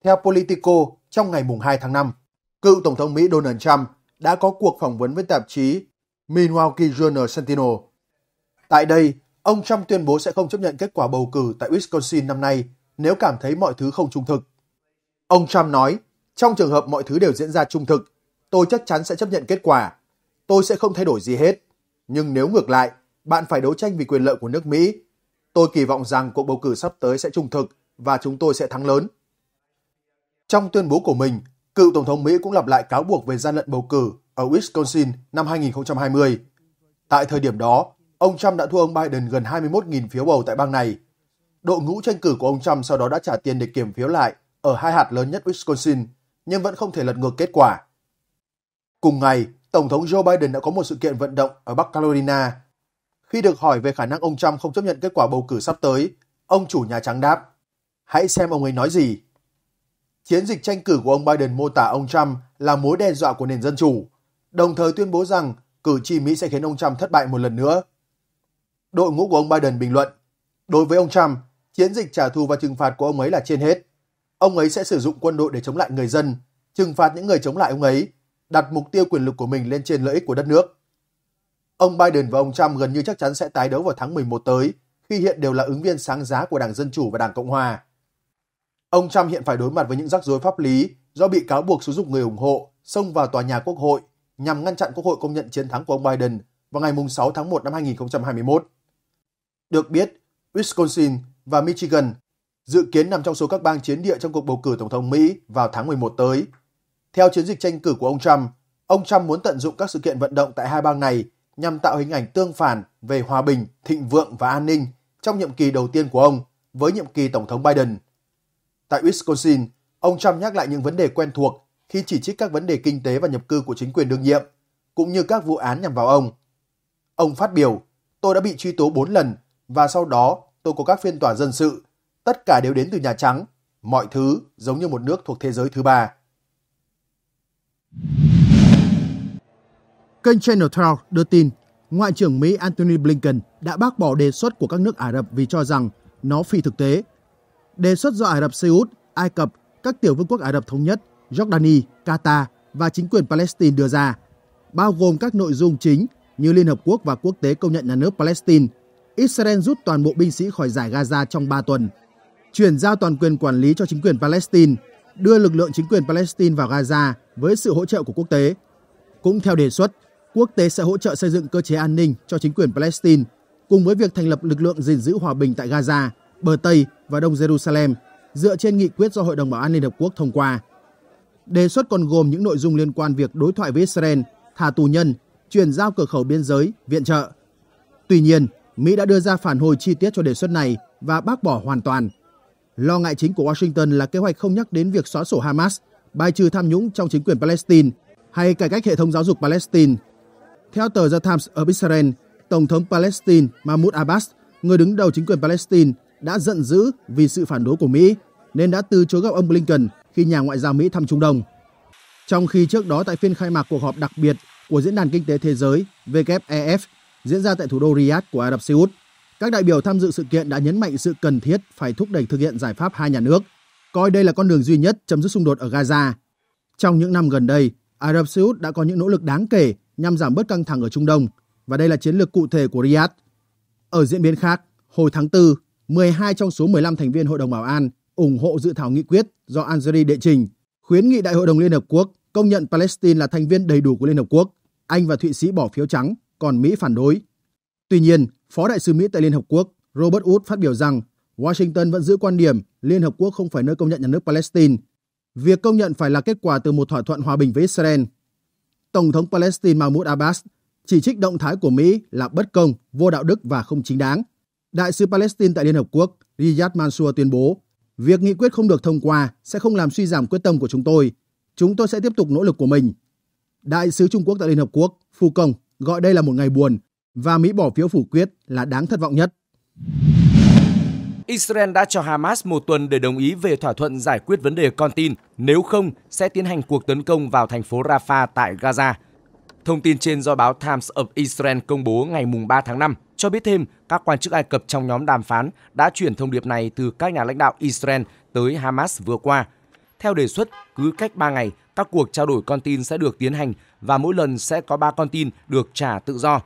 Theo Politico, trong ngày 2 tháng 5, cựu Tổng thống Mỹ Donald Trump đã có cuộc phỏng vấn với tạp chí Milwaukee Journal Sentinel. Tại đây, ông Trump tuyên bố sẽ không chấp nhận kết quả bầu cử tại Wisconsin năm nay nếu cảm thấy mọi thứ không trung thực. Ông Trump nói, trong trường hợp mọi thứ đều diễn ra trung thực, tôi chắc chắn sẽ chấp nhận kết quả tôi sẽ không thay đổi gì hết. Nhưng nếu ngược lại, bạn phải đấu tranh vì quyền lợi của nước Mỹ. Tôi kỳ vọng rằng cuộc bầu cử sắp tới sẽ trung thực và chúng tôi sẽ thắng lớn. Trong tuyên bố của mình, cựu Tổng thống Mỹ cũng lặp lại cáo buộc về gian lận bầu cử ở Wisconsin năm 2020. Tại thời điểm đó, ông Trump đã thua ông Biden gần 21.000 phiếu bầu tại bang này. độ ngũ tranh cử của ông Trump sau đó đã trả tiền để kiểm phiếu lại ở hai hạt lớn nhất Wisconsin, nhưng vẫn không thể lật ngược kết quả. Cùng ngày, Tổng thống Joe Biden đã có một sự kiện vận động ở Bắc Carolina. Khi được hỏi về khả năng ông Trump không chấp nhận kết quả bầu cử sắp tới, ông chủ Nhà Trắng đáp, hãy xem ông ấy nói gì. Chiến dịch tranh cử của ông Biden mô tả ông Trump là mối đe dọa của nền dân chủ, đồng thời tuyên bố rằng cử tri Mỹ sẽ khiến ông Trump thất bại một lần nữa. Đội ngũ của ông Biden bình luận, đối với ông Trump, chiến dịch trả thù và trừng phạt của ông ấy là trên hết. Ông ấy sẽ sử dụng quân đội để chống lại người dân, trừng phạt những người chống lại ông ấy đặt mục tiêu quyền lực của mình lên trên lợi ích của đất nước. Ông Biden và ông Trump gần như chắc chắn sẽ tái đấu vào tháng 11 tới khi hiện đều là ứng viên sáng giá của Đảng Dân Chủ và Đảng Cộng Hòa. Ông Trump hiện phải đối mặt với những rắc rối pháp lý do bị cáo buộc sử dụng người ủng hộ xông vào tòa nhà Quốc hội nhằm ngăn chặn Quốc hội công nhận chiến thắng của ông Biden vào ngày 6 tháng 1 năm 2021. Được biết, Wisconsin và Michigan dự kiến nằm trong số các bang chiến địa trong cuộc bầu cử Tổng thống Mỹ vào tháng 11 tới – theo chiến dịch tranh cử của ông Trump, ông Trump muốn tận dụng các sự kiện vận động tại hai bang này nhằm tạo hình ảnh tương phản về hòa bình, thịnh vượng và an ninh trong nhiệm kỳ đầu tiên của ông với nhiệm kỳ Tổng thống Biden. Tại Wisconsin, ông Trump nhắc lại những vấn đề quen thuộc khi chỉ trích các vấn đề kinh tế và nhập cư của chính quyền đương nhiệm, cũng như các vụ án nhằm vào ông. Ông phát biểu, tôi đã bị truy tố 4 lần và sau đó tôi có các phiên tòa dân sự. Tất cả đều đến từ Nhà Trắng. Mọi thứ giống như một nước thuộc thế giới thứ ba. Kênh Channel Trout đưa tin, Ngoại trưởng Mỹ Antony Blinken đã bác bỏ đề xuất của các nước Ả Rập vì cho rằng nó phi thực tế. Đề xuất do Ả Rập Xê Út, Ai Cập, các tiểu vương quốc Ả Rập Thống Nhất, Jordani, Qatar và chính quyền Palestine đưa ra, bao gồm các nội dung chính như Liên Hợp Quốc và quốc tế công nhận nhà nước Palestine, Israel rút toàn bộ binh sĩ khỏi giải Gaza trong 3 tuần, chuyển giao toàn quyền quản lý cho chính quyền Palestine, đưa lực lượng chính quyền Palestine vào Gaza với sự hỗ trợ của quốc tế. Cũng theo đề xuất, quốc tế sẽ hỗ trợ xây dựng cơ chế an ninh cho chính quyền Palestine cùng với việc thành lập lực lượng gìn giữ hòa bình tại Gaza, bờ Tây và Đông Jerusalem dựa trên nghị quyết do Hội đồng Bảo an Liên Hợp Quốc thông qua. Đề xuất còn gồm những nội dung liên quan việc đối thoại với Israel, thả tù nhân, chuyển giao cửa khẩu biên giới, viện trợ. Tuy nhiên, Mỹ đã đưa ra phản hồi chi tiết cho đề xuất này và bác bỏ hoàn toàn. Lo ngại chính của Washington là kế hoạch không nhắc đến việc xóa sổ Hamas bài trừ tham nhũng trong chính quyền Palestine hay cải cách hệ thống giáo dục Palestine. Theo tờ The Times of Israel, Tổng thống Palestine Mahmoud Abbas, người đứng đầu chính quyền Palestine, đã giận dữ vì sự phản đối của Mỹ nên đã từ chối gặp ông Blinken khi nhà ngoại giao Mỹ thăm Trung Đông. Trong khi trước đó tại phiên khai mạc cuộc họp đặc biệt của Diễn đàn Kinh tế Thế giới WEF diễn ra tại thủ đô Riyadh của Ả Rập Xê Út, các đại biểu tham dự sự kiện đã nhấn mạnh sự cần thiết phải thúc đẩy thực hiện giải pháp hai nhà nước – coi đây là con đường duy nhất chấm dứt xung đột ở Gaza. Trong những năm gần đây, Ả Rập Xê Út đã có những nỗ lực đáng kể nhằm giảm bớt căng thẳng ở Trung Đông và đây là chiến lược cụ thể của Riyadh. Ở diễn biến khác, hồi tháng 4, 12 trong số 15 thành viên Hội đồng Bảo an ủng hộ dự thảo nghị quyết do Algeria đệ trình khuyến nghị Đại hội đồng Liên Hợp Quốc công nhận Palestine là thành viên đầy đủ của Liên Hợp Quốc. Anh và Thụy Sĩ bỏ phiếu trắng, còn Mỹ phản đối. Tuy nhiên, Phó Đại sứ Mỹ tại Liên Hợp Quốc Robert Wood phát biểu rằng Washington vẫn giữ quan điểm Liên Hợp Quốc không phải nơi công nhận nhà nước Palestine. Việc công nhận phải là kết quả từ một thỏa thuận hòa bình với Israel. Tổng thống Palestine Mahmoud Abbas chỉ trích động thái của Mỹ là bất công, vô đạo đức và không chính đáng. Đại sứ Palestine tại Liên Hợp Quốc Riyad Mansour tuyên bố, việc nghị quyết không được thông qua sẽ không làm suy giảm quyết tâm của chúng tôi. Chúng tôi sẽ tiếp tục nỗ lực của mình. Đại sứ Trung Quốc tại Liên Hợp Quốc Phu Công gọi đây là một ngày buồn và Mỹ bỏ phiếu phủ quyết là đáng thất vọng nhất. Israel đã cho Hamas một tuần để đồng ý về thỏa thuận giải quyết vấn đề con tin, nếu không sẽ tiến hành cuộc tấn công vào thành phố Rafah tại Gaza. Thông tin trên do báo Times of Israel công bố ngày 3 tháng 5 cho biết thêm các quan chức Ai Cập trong nhóm đàm phán đã chuyển thông điệp này từ các nhà lãnh đạo Israel tới Hamas vừa qua. Theo đề xuất, cứ cách 3 ngày, các cuộc trao đổi con tin sẽ được tiến hành và mỗi lần sẽ có 3 con tin được trả tự do.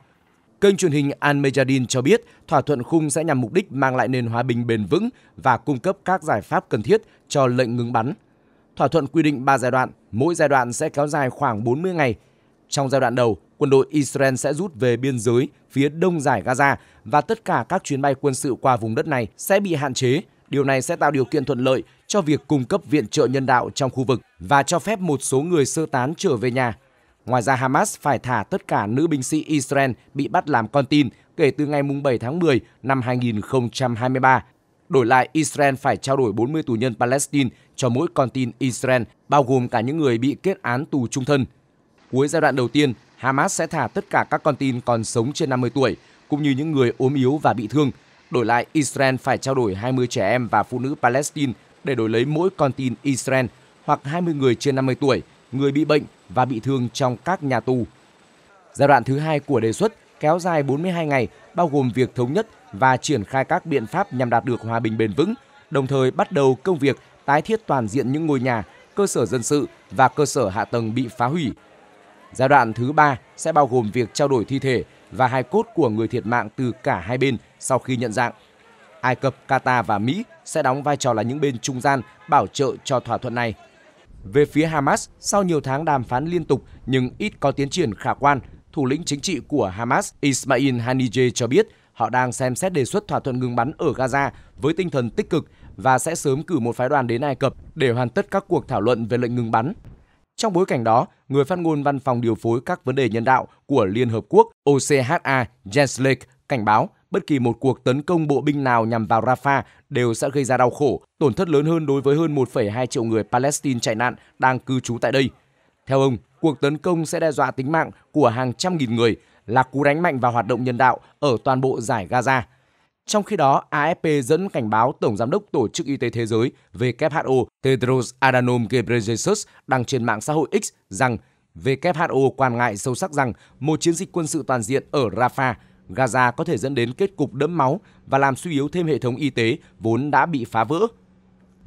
Kênh truyền hình Al Mejadin cho biết thỏa thuận khung sẽ nhằm mục đích mang lại nền hòa bình bền vững và cung cấp các giải pháp cần thiết cho lệnh ngừng bắn. Thỏa thuận quy định 3 giai đoạn, mỗi giai đoạn sẽ kéo dài khoảng 40 ngày. Trong giai đoạn đầu, quân đội Israel sẽ rút về biên giới phía đông giải Gaza và tất cả các chuyến bay quân sự qua vùng đất này sẽ bị hạn chế. Điều này sẽ tạo điều kiện thuận lợi cho việc cung cấp viện trợ nhân đạo trong khu vực và cho phép một số người sơ tán trở về nhà Ngoài ra Hamas phải thả tất cả nữ binh sĩ Israel bị bắt làm con tin kể từ ngày 7 tháng 10 năm 2023. Đổi lại, Israel phải trao đổi 40 tù nhân Palestine cho mỗi con tin Israel, bao gồm cả những người bị kết án tù trung thân. Cuối giai đoạn đầu tiên, Hamas sẽ thả tất cả các con tin còn sống trên 50 tuổi, cũng như những người ốm yếu và bị thương. Đổi lại, Israel phải trao đổi 20 trẻ em và phụ nữ Palestine để đổi lấy mỗi con tin Israel hoặc 20 người trên 50 tuổi – người bị bệnh và bị thương trong các nhà tù. Giai đoạn thứ hai của đề xuất kéo dài 42 ngày, bao gồm việc thống nhất và triển khai các biện pháp nhằm đạt được hòa bình bền vững, đồng thời bắt đầu công việc tái thiết toàn diện những ngôi nhà, cơ sở dân sự và cơ sở hạ tầng bị phá hủy. Giai đoạn thứ ba sẽ bao gồm việc trao đổi thi thể và hài cốt của người thiệt mạng từ cả hai bên sau khi nhận dạng. Ai Cập, Qatar và Mỹ sẽ đóng vai trò là những bên trung gian bảo trợ cho thỏa thuận này. Về phía Hamas, sau nhiều tháng đàm phán liên tục nhưng ít có tiến triển khả quan, thủ lĩnh chính trị của Hamas Ismail Haniyeh cho biết họ đang xem xét đề xuất thỏa thuận ngừng bắn ở Gaza với tinh thần tích cực và sẽ sớm cử một phái đoàn đến Ai Cập để hoàn tất các cuộc thảo luận về lệnh ngừng bắn. Trong bối cảnh đó, người phát ngôn văn phòng điều phối các vấn đề nhân đạo của Liên Hợp Quốc OCHA Jens Lake cảnh báo bất kỳ một cuộc tấn công bộ binh nào nhằm vào Rafah đều sẽ gây ra đau khổ, tổn thất lớn hơn đối với hơn 1,2 triệu người Palestine chạy nạn đang cư trú tại đây. Theo ông, cuộc tấn công sẽ đe dọa tính mạng của hàng trăm nghìn người, là cú đánh mạnh vào hoạt động nhân đạo ở toàn bộ giải Gaza. Trong khi đó, AFP dẫn cảnh báo Tổng Giám đốc Tổ chức Y tế Thế giới WHO Tedros Adhanom Ghebreyesus đăng trên mạng xã hội X rằng WHO quan ngại sâu sắc rằng một chiến dịch quân sự toàn diện ở Rafah Gaza có thể dẫn đến kết cục đẫm máu và làm suy yếu thêm hệ thống y tế vốn đã bị phá vỡ.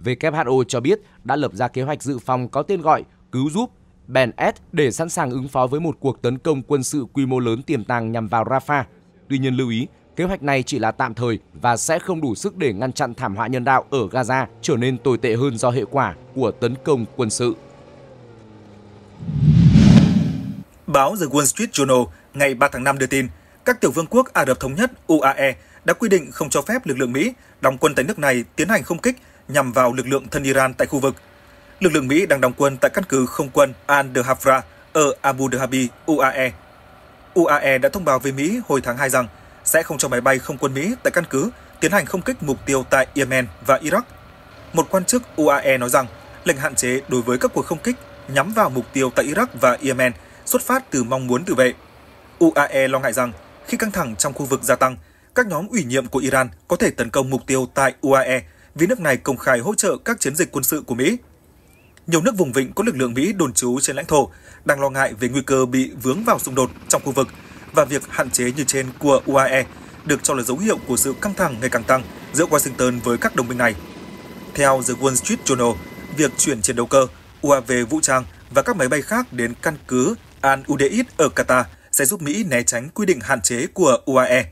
WHO cho biết đã lập ra kế hoạch dự phòng có tên gọi Cứu giúp Ben S để sẵn sàng ứng phó với một cuộc tấn công quân sự quy mô lớn tiềm tàng nhằm vào Rafah. Tuy nhiên lưu ý, kế hoạch này chỉ là tạm thời và sẽ không đủ sức để ngăn chặn thảm họa nhân đạo ở Gaza trở nên tồi tệ hơn do hệ quả của tấn công quân sự. Báo The Wall Street Journal ngày 3 tháng 5 đưa tin các tiểu vương quốc Ả Rập Thống Nhất UAE đã quy định không cho phép lực lượng Mỹ đóng quân tại nước này tiến hành không kích nhằm vào lực lượng thân Iran tại khu vực. Lực lượng Mỹ đang đóng quân tại căn cứ không quân al Dhafra ở Abu Dhabi, UAE. UAE đã thông báo với Mỹ hồi tháng 2 rằng sẽ không cho máy bay không quân Mỹ tại căn cứ tiến hành không kích mục tiêu tại Yemen và Iraq. Một quan chức UAE nói rằng lệnh hạn chế đối với các cuộc không kích nhắm vào mục tiêu tại Iraq và Yemen xuất phát từ mong muốn tự vệ. UAE lo ngại rằng khi căng thẳng trong khu vực gia tăng, các nhóm ủy nhiệm của Iran có thể tấn công mục tiêu tại UAE vì nước này công khai hỗ trợ các chiến dịch quân sự của Mỹ. Nhiều nước vùng vịnh có lực lượng Mỹ đồn trú trên lãnh thổ đang lo ngại về nguy cơ bị vướng vào xung đột trong khu vực và việc hạn chế như trên của UAE được cho là dấu hiệu của sự căng thẳng ngày càng tăng giữa Washington với các đồng minh này. Theo The Wall Street Journal, việc chuyển chiến đấu cơ, UAV vũ trang và các máy bay khác đến căn cứ Al Udeid ở Qatar – sẽ giúp Mỹ né tránh quy định hạn chế của UAE.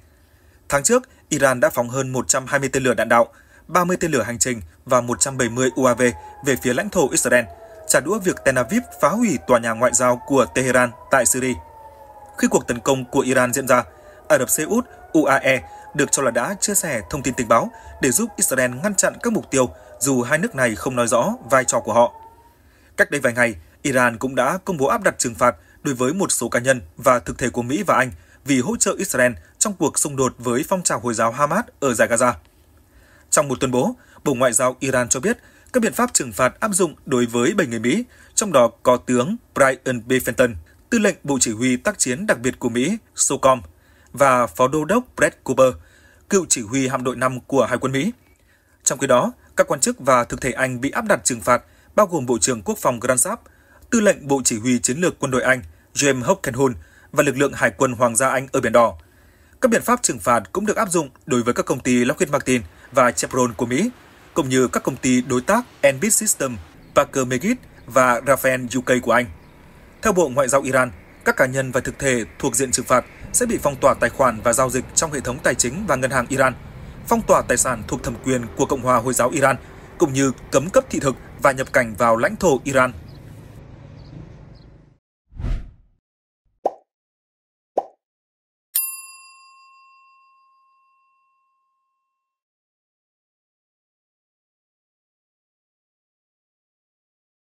Tháng trước, Iran đã phóng hơn 120 tên lửa đạn đạo, 30 tên lửa hành trình và 170 UAV về phía lãnh thổ Israel, trả đũa việc Tel Aviv phá hủy tòa nhà ngoại giao của Tehran tại Syria. Khi cuộc tấn công của Iran diễn ra, Ả Rập Xê Út, UAE được cho là đã chia sẻ thông tin tình báo để giúp Israel ngăn chặn các mục tiêu dù hai nước này không nói rõ vai trò của họ. Cách đây vài ngày, Iran cũng đã công bố áp đặt trừng phạt đối với một số cá nhân và thực thể của Mỹ và Anh vì hỗ trợ Israel trong cuộc xung đột với phong trào Hồi giáo Hamas ở giải Gaza. Trong một tuyên bố, Bộ Ngoại giao Iran cho biết các biện pháp trừng phạt áp dụng đối với 7 người Mỹ, trong đó có tướng Brian B. Fenton, tư lệnh Bộ Chỉ huy tác chiến đặc biệt của Mỹ, SOCOM, và Phó Đô đốc Brett Cooper, cựu chỉ huy hạm đội 5 của Hải quân Mỹ. Trong khi đó, các quan chức và thực thể Anh bị áp đặt trừng phạt, bao gồm Bộ trưởng Quốc phòng Grant Sapp, tư lệnh Bộ Chỉ huy Chiến lược Quân đội Anh – James Hockenhull và lực lượng Hải quân Hoàng gia Anh ở Biển Đỏ. Các biện pháp trừng phạt cũng được áp dụng đối với các công ty Lockheed Martin và Chevron của Mỹ, cũng như các công ty đối tác Enbit System, Parker Meggett và Rafael UK của Anh. Theo Bộ Ngoại giao Iran, các cá nhân và thực thể thuộc diện trừng phạt sẽ bị phong tỏa tài khoản và giao dịch trong hệ thống tài chính và ngân hàng Iran, phong tỏa tài sản thuộc thẩm quyền của Cộng hòa Hồi giáo Iran, cũng như cấm cấp thị thực và nhập cảnh vào lãnh thổ Iran